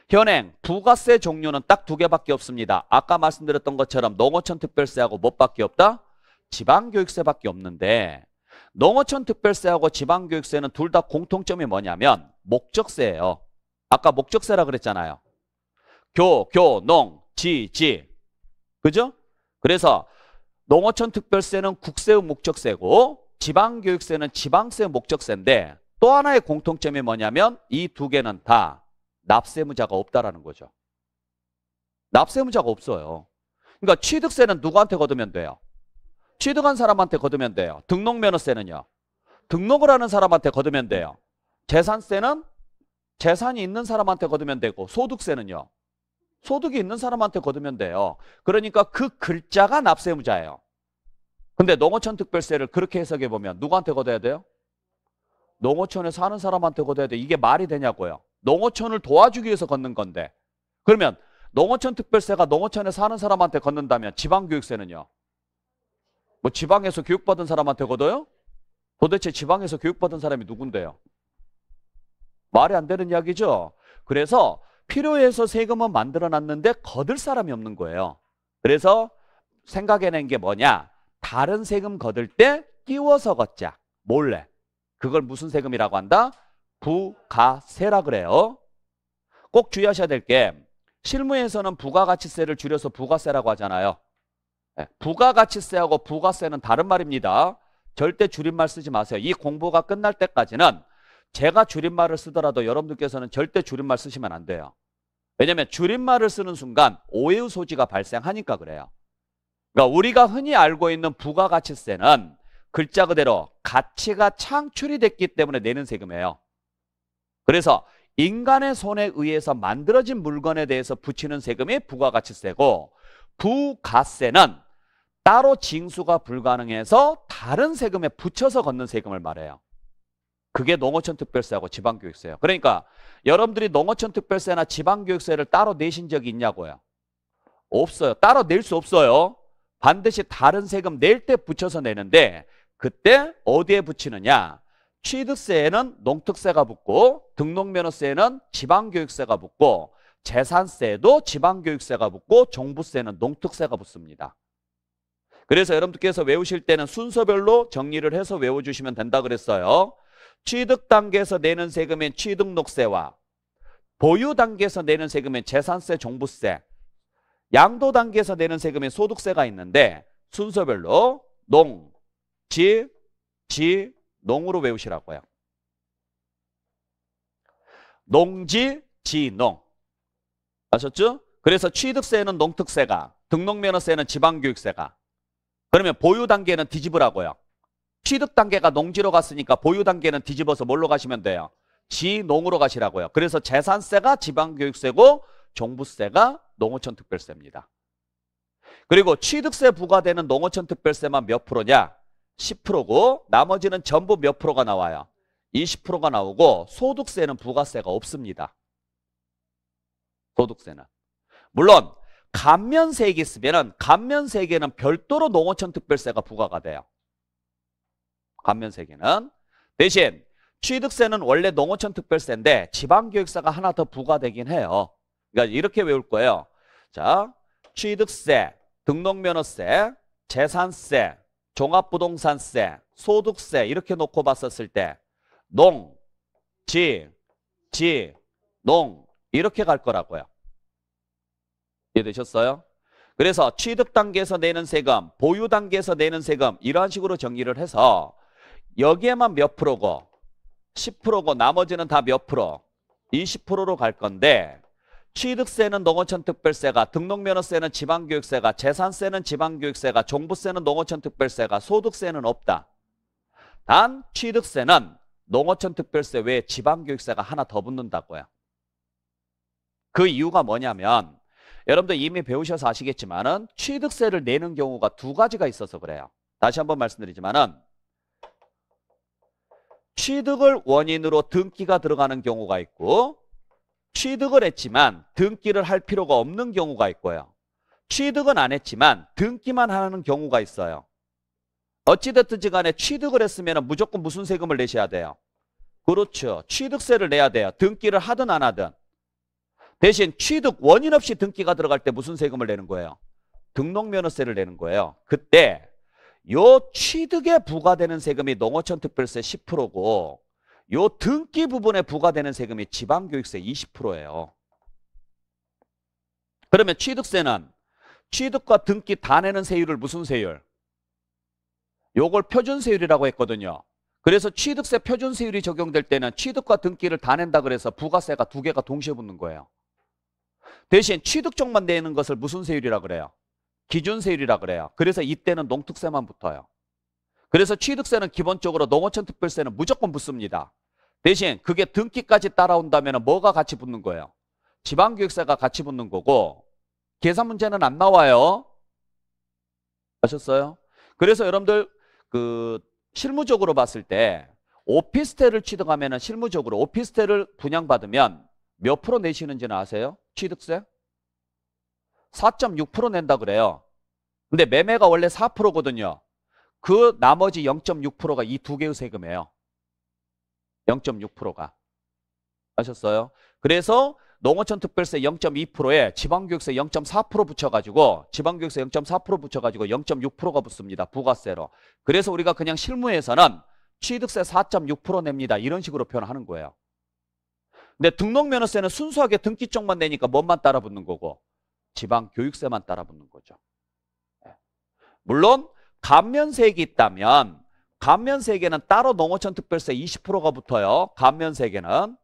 현행 부가세 종류는 딱 두 개밖에 없습니다. 아까 말씀드렸던 것처럼 농어촌 특별세하고 뭐밖에 없다? 지방교육세밖에 없는데 농어촌 특별세하고 지방교육세는 둘 다 공통점이 뭐냐면 목적세예요. 아까 목적세라 그랬잖아요. 교, 교, 농, 지, 지. 그죠? 그래서 농어촌 특별세는 국세의 목적세고 지방교육세는 지방세의 목적세인데 또 하나의 공통점이 뭐냐면 이 두 개는 다 납세무자가 없다라는 거죠. 납세무자가 없어요. 그러니까 취득세는 누구한테 거두면 돼요? 취득한 사람한테 거두면 돼요. 등록면허세는요? 등록을 하는 사람한테 거두면 돼요. 재산세는 재산이 있는 사람한테 거두면 되고 소득세는요? 소득이 있는 사람한테 거두면 돼요. 그러니까 그 글자가 납세 의무자예요. 근데 농어촌 특별세를 그렇게 해석해 보면 누구한테 거둬야 돼요? 농어촌에 사는 사람한테 거둬야 돼. 이게 말이 되냐고요. 농어촌을 도와주기 위해서 걷는 건데. 그러면 농어촌 특별세가 농어촌에 사는 사람한테 걷는다면 지방교육세는요? 뭐 지방에서 교육받은 사람한테 걷어요? 도대체 지방에서 교육받은 사람이 누군데요? 말이 안 되는 이야기죠. 그래서 필요해서 세금은 만들어 놨는데 거둘 사람이 없는 거예요. 그래서 생각해낸 게 뭐냐? 다른 세금 거둘 때 끼워서 걷자. 몰래. 그걸 무슨 세금이라고 한다? 부가세라 그래요. 꼭 주의하셔야 될 게 실무에서는 부가가치세를 줄여서 부가세라고 하잖아요. 예, 부가가치세하고 부가세는 다른 말입니다. 절대 줄임말 쓰지 마세요. 이 공부가 끝날 때까지는 제가 줄임말을 쓰더라도 여러분들께서는 절대 줄임말 쓰시면 안 돼요. 왜냐하면 줄임말을 쓰는 순간 오해의 소지가 발생하니까 그래요. 그러니까 우리가 흔히 알고 있는 부가가치세는 글자 그대로 가치가 창출이 됐기 때문에 내는 세금이에요. 그래서 인간의 손에 의해서 만들어진 물건에 대해서 붙이는 세금이 부가가치세고 부가세는 따로 징수가 불가능해서 다른 세금에 붙여서 걷는 세금을 말해요. 그게 농어촌 특별세하고 지방교육세예요. 그러니까 여러분들이 농어촌 특별세나 지방교육세를 따로 내신 적이 있냐고요. 없어요. 따로 낼 수 없어요. 반드시 다른 세금 낼 때 붙여서 내는데 그때 어디에 붙이느냐. 취득세에는 농특세가 붙고 등록면허세에는 지방교육세가 붙고 재산세도 지방교육세가 붙고 종부세는 농특세가 붙습니다. 그래서 여러분들께서 외우실 때는 순서별로 정리를 해서 외워주시면 된다 그랬어요. 취득 단계에서 내는 세금인 취득록세와 보유 단계에서 내는 세금인 재산세, 종부세, 양도 단계에서 내는 세금인 소득세가 있는데 순서별로 농, 지, 지, 농으로 외우시라고요. 농지, 지, 농. 아셨죠? 그래서 취득세는 농특세가, 등록면허세는 지방교육세가. 그러면 보유 단계는 뒤집으라고요. 취득 단계가 농지로 갔으니까 보유 단계는 뒤집어서 뭘로 가시면 돼요? 지농으로 가시라고요. 그래서 재산세가 지방교육세고 종부세가 농어촌 특별세입니다. 그리고 취득세 부과되는 농어촌 특별세만 몇 프로냐? 10%고 나머지는 전부 몇 프로가 나와요? 20%가 나오고 소득세는 부과세가 없습니다. 소득세는. 물론 감면세액이 있으면 감면세액에는 별도로 농어촌 특별세가 부과가 돼요. 감면 세계는 대신 취득세는 원래 농어촌 특별세인데 지방교육사가 하나 더 부과되긴 해요. 그러니까 이렇게 외울 거예요. 자, 취득세, 등록면허세, 재산세, 종합부동산세, 소득세 이렇게 놓고 봤었을 때 농, 지, 지, 농 이렇게 갈 거라고요. 이해되셨어요? 그래서 취득 단계에서 내는 세금, 보유 단계에서 내는 세금 이러한 식으로 정리를 해서 여기에만 몇 프로고 10%고 나머지는 다 몇 프로? 20%로 갈 건데 취득세는 농어촌특별세가 등록면허세는 지방교육세가 재산세는 지방교육세가 종부세는 농어촌특별세가 소득세는 없다. 단 취득세는 농어촌특별세 외에 지방교육세가 하나 더 붙는다고요. 그 이유가 뭐냐면 여러분들 이미 배우셔서 아시겠지만 은 취득세를 내는 경우가 두 가지가 있어서 그래요. 다시 한번 말씀드리지만 은 취득을 원인으로 등기가 들어가는 경우가 있고 취득을 했지만 등기를 할 필요가 없는 경우가 있고요. 취득은 안 했지만 등기만 하는 경우가 있어요. 어찌됐든지 간에 취득을 했으면 무조건 무슨 세금을 내셔야 돼요? 그렇죠. 취득세를 내야 돼요. 등기를 하든 안 하든. 대신 취득 원인 없이 등기가 들어갈 때 무슨 세금을 내는 거예요? 등록면허세를 내는 거예요. 그때 요 취득에 부과되는 세금이 농어촌 특별세 10%고 요 등기 부분에 부과되는 세금이 지방교육세 20%예요. 그러면 취득세는 취득과 등기 다 내는 세율을 무슨 세율? 요걸 표준세율이라고 했거든요. 그래서 취득세 표준세율이 적용될 때는 취득과 등기를 다 낸다 그래서 부가세가 두 개가 동시에 붙는 거예요. 대신 취득 쪽만 내는 것을 무슨 세율이라 고 그래요? 기준세율이라 그래요. 그래서 이때는 농특세만 붙어요. 그래서 취득세는 기본적으로 농어촌 특별세는 무조건 붙습니다. 대신 그게 등기까지 따라온다면 뭐가 같이 붙는 거예요? 지방교육세가 같이 붙는 거고 계산 문제는 안 나와요. 아셨어요? 그래서 여러분들 그 실무적으로 봤을 때 오피스텔을 취득하면 실무적으로 오피스텔을 분양받으면 몇 프로 내시는지는 아세요? 취득세? 4.6% 낸다 그래요. 근데 매매가 원래 4%거든요. 그 나머지 0.6%가 이 두 개의 세금이에요. 0.6%가. 아셨어요? 그래서 농어촌 특별세 0.2%에 지방교육세 0.4% 붙여가지고 지방교육세 0.4% 붙여가지고 0.6%가 붙습니다. 부가세로. 그래서 우리가 그냥 실무에서는 취득세 4.6% 냅니다. 이런 식으로 표현하는 거예요. 근데 등록면허세는 순수하게 등기쪽만 내니까 뭔만 따라 붙는 거고 지방 교육세만 따라붙는 거죠. 예. 물론 감면세액이 있다면 감면세액에는 따로 농어촌 특별세 20%가 붙어요. 감면세액에는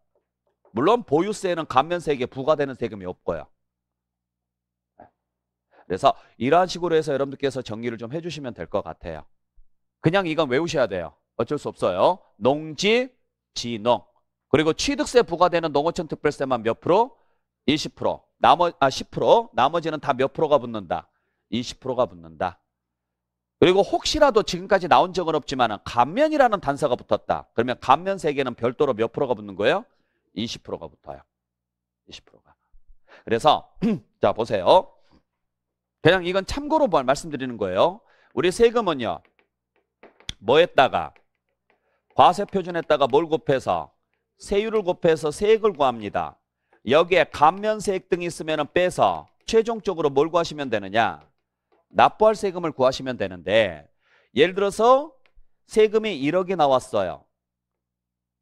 물론 보유세는 감면세액에 부과되는 세금이 없고요. 예. 그래서 이러한 식으로 해서 여러분들께서 정리를 좀 해주시면 될 것 같아요. 그냥 이건 외우셔야 돼요. 어쩔 수 없어요. 농지, 지농. 그리고 취득세 부과되는 농어촌 특별세만 몇 프로? 20%. 나머 아10% 나머지는 다 몇 프로가 붙는다. 20%가 붙는다. 그리고 혹시라도 지금까지 나온 적은 없지만 감면이라는 단서가 붙었다. 그러면 감면 세 개는 별도로 몇 프로가 붙는 거예요? 20%가 붙어요. 20%가. 그래서 (clears throat) 자 보세요. 그냥 이건 참고로 뭐 말씀드리는 거예요. 우리 세금은요. 뭐했다가 과세 표준했다가뭘 곱해서 세율을 곱해서 세액을 구합니다. 여기에 감면세액 등이 있으면 빼서 최종적으로 뭘 구하시면 되느냐? 납부할 세금을 구하시면 되는데 예를 들어서 세금이 1억이 나왔어요.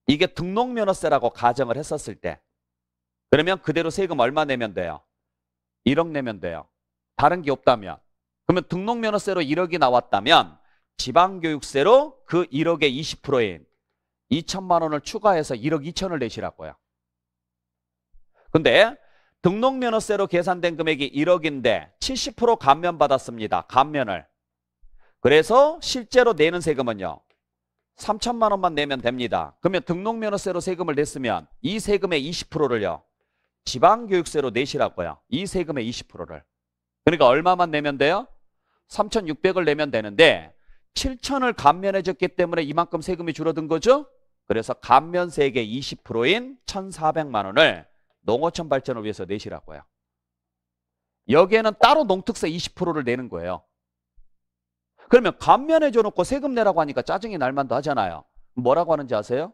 이게 등록면허세라고 가정을 했었을 때 그러면 그대로 세금 얼마 내면 돼요? 1억 내면 돼요. 다른 게 없다면 그러면 등록면허세로 1억이 나왔다면 지방교육세로 그 1억의 20%인 2천만 원을 추가해서 1억 2천을 내시라고요. 근데 등록면허세로 계산된 금액이 1억인데 70% 감면받았습니다. 감면을. 그래서 실제로 내는 세금은요. 3천만 원만 내면 됩니다. 그러면 등록면허세로 세금을 냈으면 이 세금의 20%를요. 지방교육세로 내시라고요. 이 세금의 20%를. 그러니까 얼마만 내면 돼요? 3,600을 내면 되는데 7천을 감면해줬기 때문에 이만큼 세금이 줄어든 거죠? 그래서 감면세액의 20%인 1,400만 원을 농어촌 발전을 위해서 내시라고요. 여기에는 따로 농특세 20%를 내는 거예요. 그러면 감면해 줘놓고 세금 내라고 하니까 짜증이 날만도 하잖아요. 뭐라고 하는지 아세요?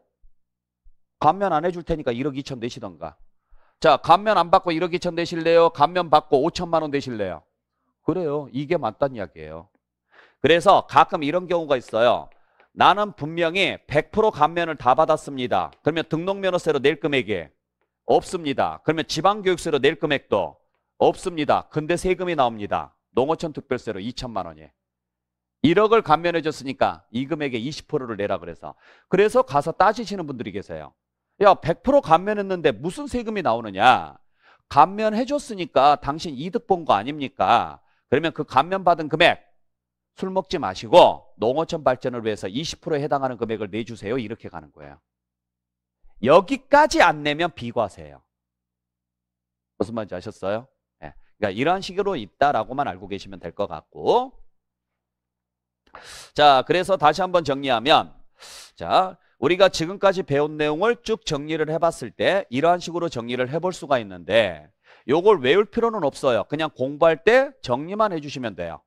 감면 안 해줄 테니까 1억 2천 내시던가. 자, 감면 안 받고 1억 2천 내실래요? 감면 받고 5천만 원 내실래요? 그래요. 이게 맞단 이야기예요. 그래서 가끔 이런 경우가 있어요. 나는 분명히 100% 감면을 다 받았습니다. 그러면 등록면허세로 낼 금액이 없습니다. 그러면 지방교육세로 낼 금액도 없습니다. 근데 세금이 나옵니다. 농어촌 특별세로 2천만 원이. 1억을 감면해 줬으니까 이 금액의 20%를 내라 그래서. 그래서 가서 따지시는 분들이 계세요. 야, 100% 감면했는데 무슨 세금이 나오느냐? 감면해 줬으니까 당신 이득 본 거 아닙니까? 그러면 그 감면받은 금액 술 먹지 마시고 농어촌 발전을 위해서 20%에 해당하는 금액을 내주세요. 이렇게 가는 거예요. 여기까지 안 내면 비과세예요. 무슨 말인지 아셨어요? 네. 그러니까 이런 식으로 있다라고만 알고 계시면 될 것 같고 자, 그래서 다시 한번 정리하면 자, 우리가 지금까지 배운 내용을 쭉 정리를 해봤을 때 이러한 식으로 정리를 해볼 수가 있는데 요걸 외울 필요는 없어요. 그냥 공부할 때 정리만 해주시면 돼요.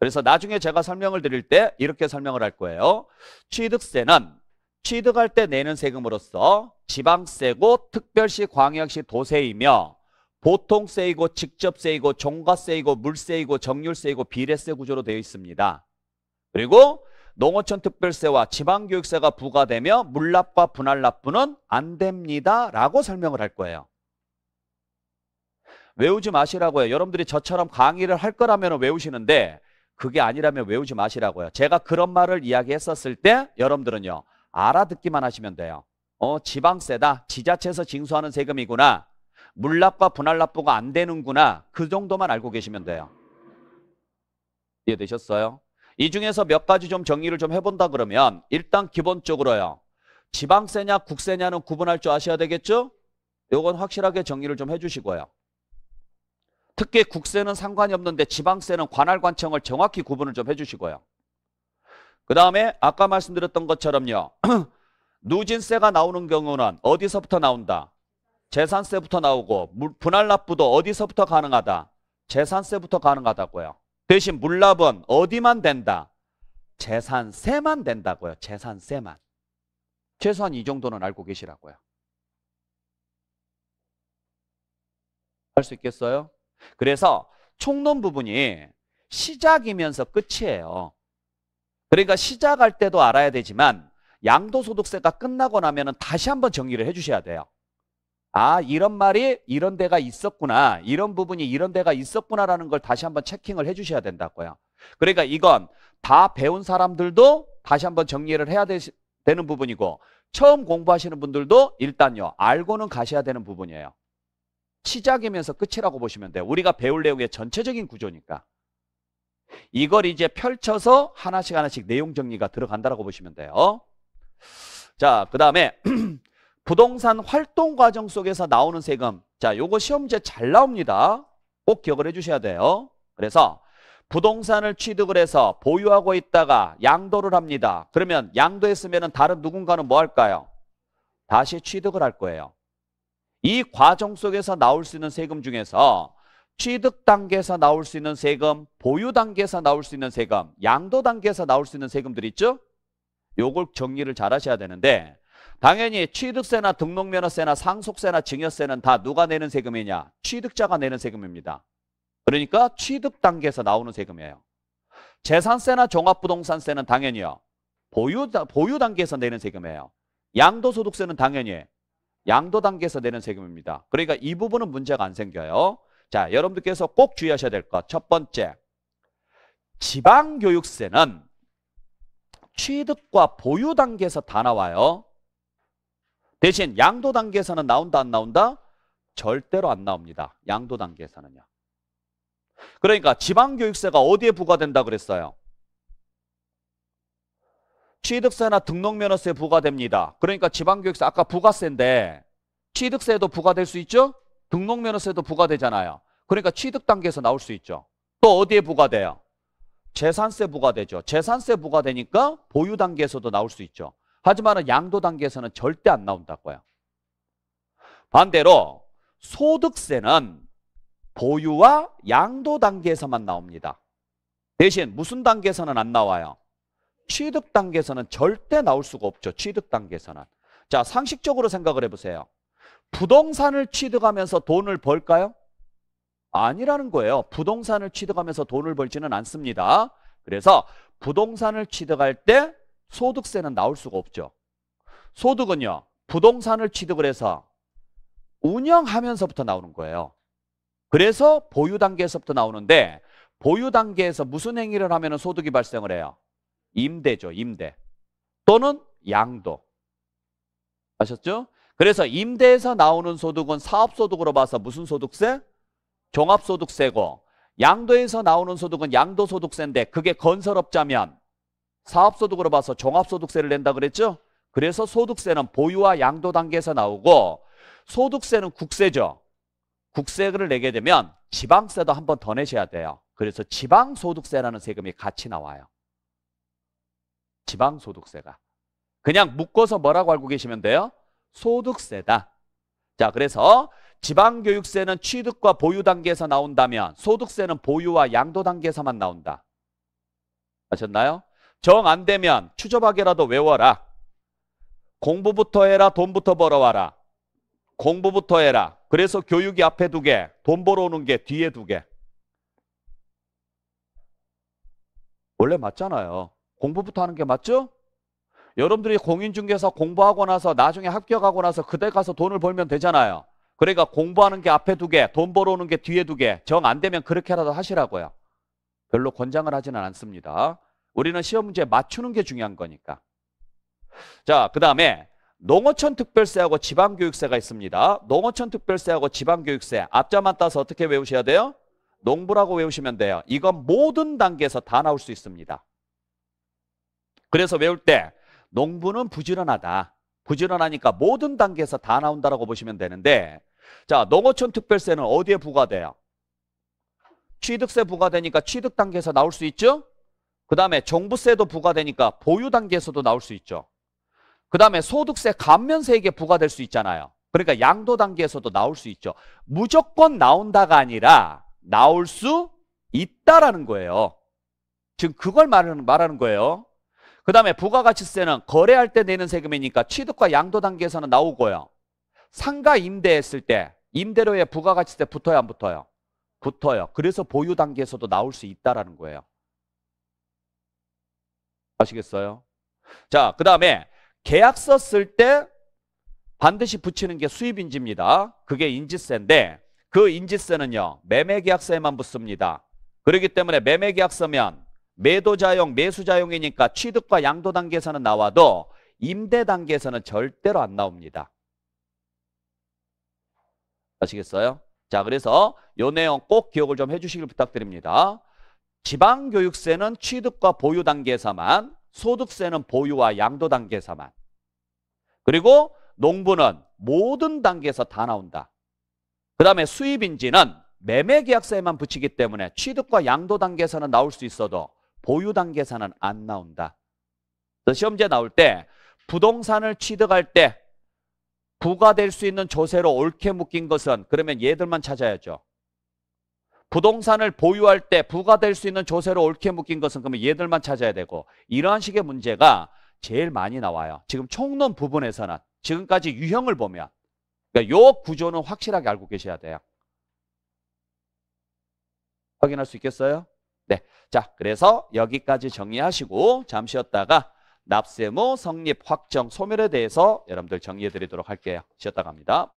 그래서 나중에 제가 설명을 드릴 때 이렇게 설명을 할 거예요. 취득세는 취득할 때 내는 세금으로서 지방세고 특별시 광역시 도세이며 보통세이고 직접세이고 종가세이고 물세이고 정률세이고 비례세 구조로 되어 있습니다. 그리고 농어촌 특별세와 지방교육세가 부과되며 물납과 분할납부는 안 됩니다. 라고 설명을 할 거예요. 외우지 마시라고요. 여러분들이 저처럼 강의를 할 거라면 외우시는데 그게 아니라면 외우지 마시라고요. 제가 그런 말을 이야기했었을 때 여러분들은요. 알아듣기만 하시면 돼요. 어, 지방세다. 지자체에서 징수하는 세금이구나. 물납과 분할 납부가 안 되는구나. 그 정도만 알고 계시면 돼요. 이해되셨어요? 이 중에서 몇 가지 좀 정리를 좀 해본다 그러면 일단 기본적으로요. 지방세냐 국세냐는 구분할 줄 아셔야 되겠죠? 요건 확실하게 정리를 좀 해주시고요. 특히 국세는 상관이 없는데 지방세는 관할관청을 정확히 구분을 좀 해주시고요. 그 다음에 아까 말씀드렸던 것처럼요. (clears throat) 누진세가 나오는 경우는 어디서부터 나온다? 재산세부터 나오고 분할납부도 어디서부터 가능하다? 재산세부터 가능하다고요. 대신 물납은 어디만 된다? 재산세만 된다고요. 재산세만. 최소한 이 정도는 알고 계시라고요. 할 수 있겠어요? 그래서 총론 부분이 시작이면서 끝이에요. 그러니까 시작할 때도 알아야 되지만 양도소득세가 끝나고 나면 다시 한번 정리를 해주셔야 돼요. 아 이런 말이 이런 데가 있었구나 이런 부분이 이런 데가 있었구나라는 걸 다시 한번 체킹을 해주셔야 된다고요. 그러니까 이건 다 배운 사람들도 다시 한번 정리를 해야 되, 되는 부분이고 처음 공부하시는 분들도 일단요 알고는 가셔야 되는 부분이에요. 시작이면서 끝이라고 보시면 돼요. 우리가 배울 내용의 전체적인 구조니까. 이걸 이제 펼쳐서 하나씩 하나씩 내용 정리가 들어간다라고 보시면 돼요. 자, 그 다음에 (clears throat) 부동산 활동 과정 속에서 나오는 세금. 자, 요거 시험제 잘 나옵니다. 꼭 기억을 해주셔야 돼요. 그래서 부동산을 취득을 해서 보유하고 있다가 양도를 합니다. 그러면 양도했으면 다른 누군가는 뭐 할까요? 다시 취득을 할 거예요. 이 과정 속에서 나올 수 있는 세금 중에서 취득 단계에서 나올 수 있는 세금, 보유 단계에서 나올 수 있는 세금, 양도 단계에서 나올 수 있는 세금들 있죠? 요걸 정리를 잘 하셔야 되는데 당연히 취득세나 등록면허세나 상속세나 증여세는 다 누가 내는 세금이냐? 취득자가 내는 세금입니다. 그러니까 취득 단계에서 나오는 세금이에요. 재산세나 종합부동산세는 당연히요. 보유, 보유 단계에서 내는 세금이에요. 양도소득세는 당연히 양도 단계에서 내는 세금입니다. 그러니까 이 부분은 문제가 안 생겨요. 자, 여러분들께서 꼭 주의하셔야 될 것. 첫 번째, 지방교육세는 취득과 보유 단계에서 다 나와요. 대신 양도 단계에서는 나온다 안 나온다? 절대로 안 나옵니다. 양도 단계에서는요. 그러니까 지방교육세가 어디에 부과된다 그랬어요? 취득세나 등록면허세 부과됩니다. 그러니까 지방교육세 아까 부가세인데 취득세도 부과될 수 있죠? 등록 면허세도 부과되잖아요. 그러니까 취득 단계에서 나올 수 있죠. 또 어디에 부과돼요? 재산세 부과되죠. 재산세 부과되니까 보유 단계에서도 나올 수 있죠. 하지만 양도 단계에서는 절대 안 나온다고요. 반대로 소득세는 보유와 양도 단계에서만 나옵니다. 대신 무슨 단계에서는 안 나와요? 취득 단계에서는 절대 나올 수가 없죠. 취득 단계에서는. 자, 상식적으로 생각을 해보세요. 부동산을 취득하면서 돈을 벌까요? 아니라는 거예요. 부동산을 취득하면서 돈을 벌지는 않습니다. 그래서 부동산을 취득할 때 소득세는 나올 수가 없죠. 소득은요. 부동산을 취득을 해서 운영하면서부터 나오는 거예요. 그래서 보유 단계에서부터 나오는데 보유 단계에서 무슨 행위를 하면 소득이 발생을 해요? 임대죠, 임대. 또는 양도. 아셨죠? 그래서 임대에서 나오는 소득은 사업소득으로 봐서 무슨 소득세? 종합소득세고 양도에서 나오는 소득은 양도소득세인데 그게 건설업자면 사업소득으로 봐서 종합소득세를 낸다 그랬죠? 그래서 소득세는 보유와 양도 단계에서 나오고 소득세는 국세죠. 국세를 내게 되면 지방세도 한 번 더 내셔야 돼요. 그래서 지방소득세라는 세금이 같이 나와요. 지방소득세가. 그냥 묶어서 뭐라고 알고 계시면 돼요? 소득세다. 자, 그래서 지방교육세는 취득과 보유 단계에서 나온다면 소득세는 보유와 양도 단계에서만 나온다. 아셨나요? 정 안 되면 추접하게라도 외워라. 공부부터 해라, 돈부터 벌어와라. 공부부터 해라. 그래서 교육이 앞에 두 개, 돈 벌어오는 게 뒤에 두 개. 원래 맞잖아요. 공부부터 하는 게 맞죠? 여러분들이 공인중개사 공부하고 나서 나중에 합격하고 나서 그대 가서 돈을 벌면 되잖아요. 그러니까 공부하는 게 앞에 두 개, 돈 벌어오는 게 뒤에 두 개. 정 안 되면 그렇게라도 하시라고요. 별로 권장을 하지는 않습니다. 우리는 시험 문제 맞추는 게 중요한 거니까. 자, 그 다음에 농어촌 특별세하고 지방교육세가 있습니다. 농어촌 특별세하고 지방교육세 앞자만 따서 어떻게 외우셔야 돼요? 농부라고 외우시면 돼요. 이건 모든 단계에서 다 나올 수 있습니다. 그래서 외울 때 농부는 부지런하다. 부지런하니까 모든 단계에서 다 나온다라고 보시면 되는데 자, 농어촌 특별세는 어디에 부과돼요? 취득세 부과되니까 취득 단계에서 나올 수 있죠? 그 다음에 종부세도 부과되니까 보유 단계에서도 나올 수 있죠. 그 다음에 소득세 감면세액에 부과될 수 있잖아요. 그러니까 양도 단계에서도 나올 수 있죠. 무조건 나온다가 아니라 나올 수 있다라는 거예요. 지금 그걸 말하는, 말하는 거예요. 그 다음에 부가가치세는 거래할 때 내는 세금이니까 취득과 양도 단계에서는 나오고요. 상가 임대했을 때 임대료에 부가가치세 붙어요 안 붙어요? 붙어요. 그래서 보유 단계에서도 나올 수 있다라는 거예요. 아시겠어요? 자, 그 다음에 계약서 쓸 때 반드시 붙이는 게 수입인지입니다. 그게 인지세인데 그 인지세는요. 매매계약서에만 붙습니다. 그렇기 때문에 매매계약서면 매도자용, 매수자용이니까 취득과 양도 단계에서는 나와도 임대 단계에서는 절대로 안 나옵니다. 아시겠어요? 자, 그래서 요 내용 꼭 기억을 좀 해주시길 부탁드립니다. 지방교육세는 취득과 보유 단계에서만, 소득세는 보유와 양도 단계에서만, 그리고 농부는 모든 단계에서 다 나온다. 그 다음에 수입인지는 매매계약서에만 붙이기 때문에 취득과 양도 단계에서는 나올 수 있어도 보유 단계에서는 안 나온다. 시험지에 나올 때 부동산을 취득할 때 부가 될수 있는 조세로 옳게 묶인 것은 그러면 얘들만 찾아야죠. 부동산을 보유할 때 부가 될수 있는 조세로 옳게 묶인 것은 그러면 얘들만 찾아야 되고 이러한 식의 문제가 제일 많이 나와요. 지금 총론 부분에서는 지금까지 유형을 보면 그러니까 요 구조는 확실하게 알고 계셔야 돼요. 확인할 수 있겠어요? 네. 자, 그래서 여기까지 정리하시고 잠시 쉬었다가 납세무 성립 확정 소멸에 대해서 여러분들 정리해 드리도록 할게요. 쉬었다 갑니다.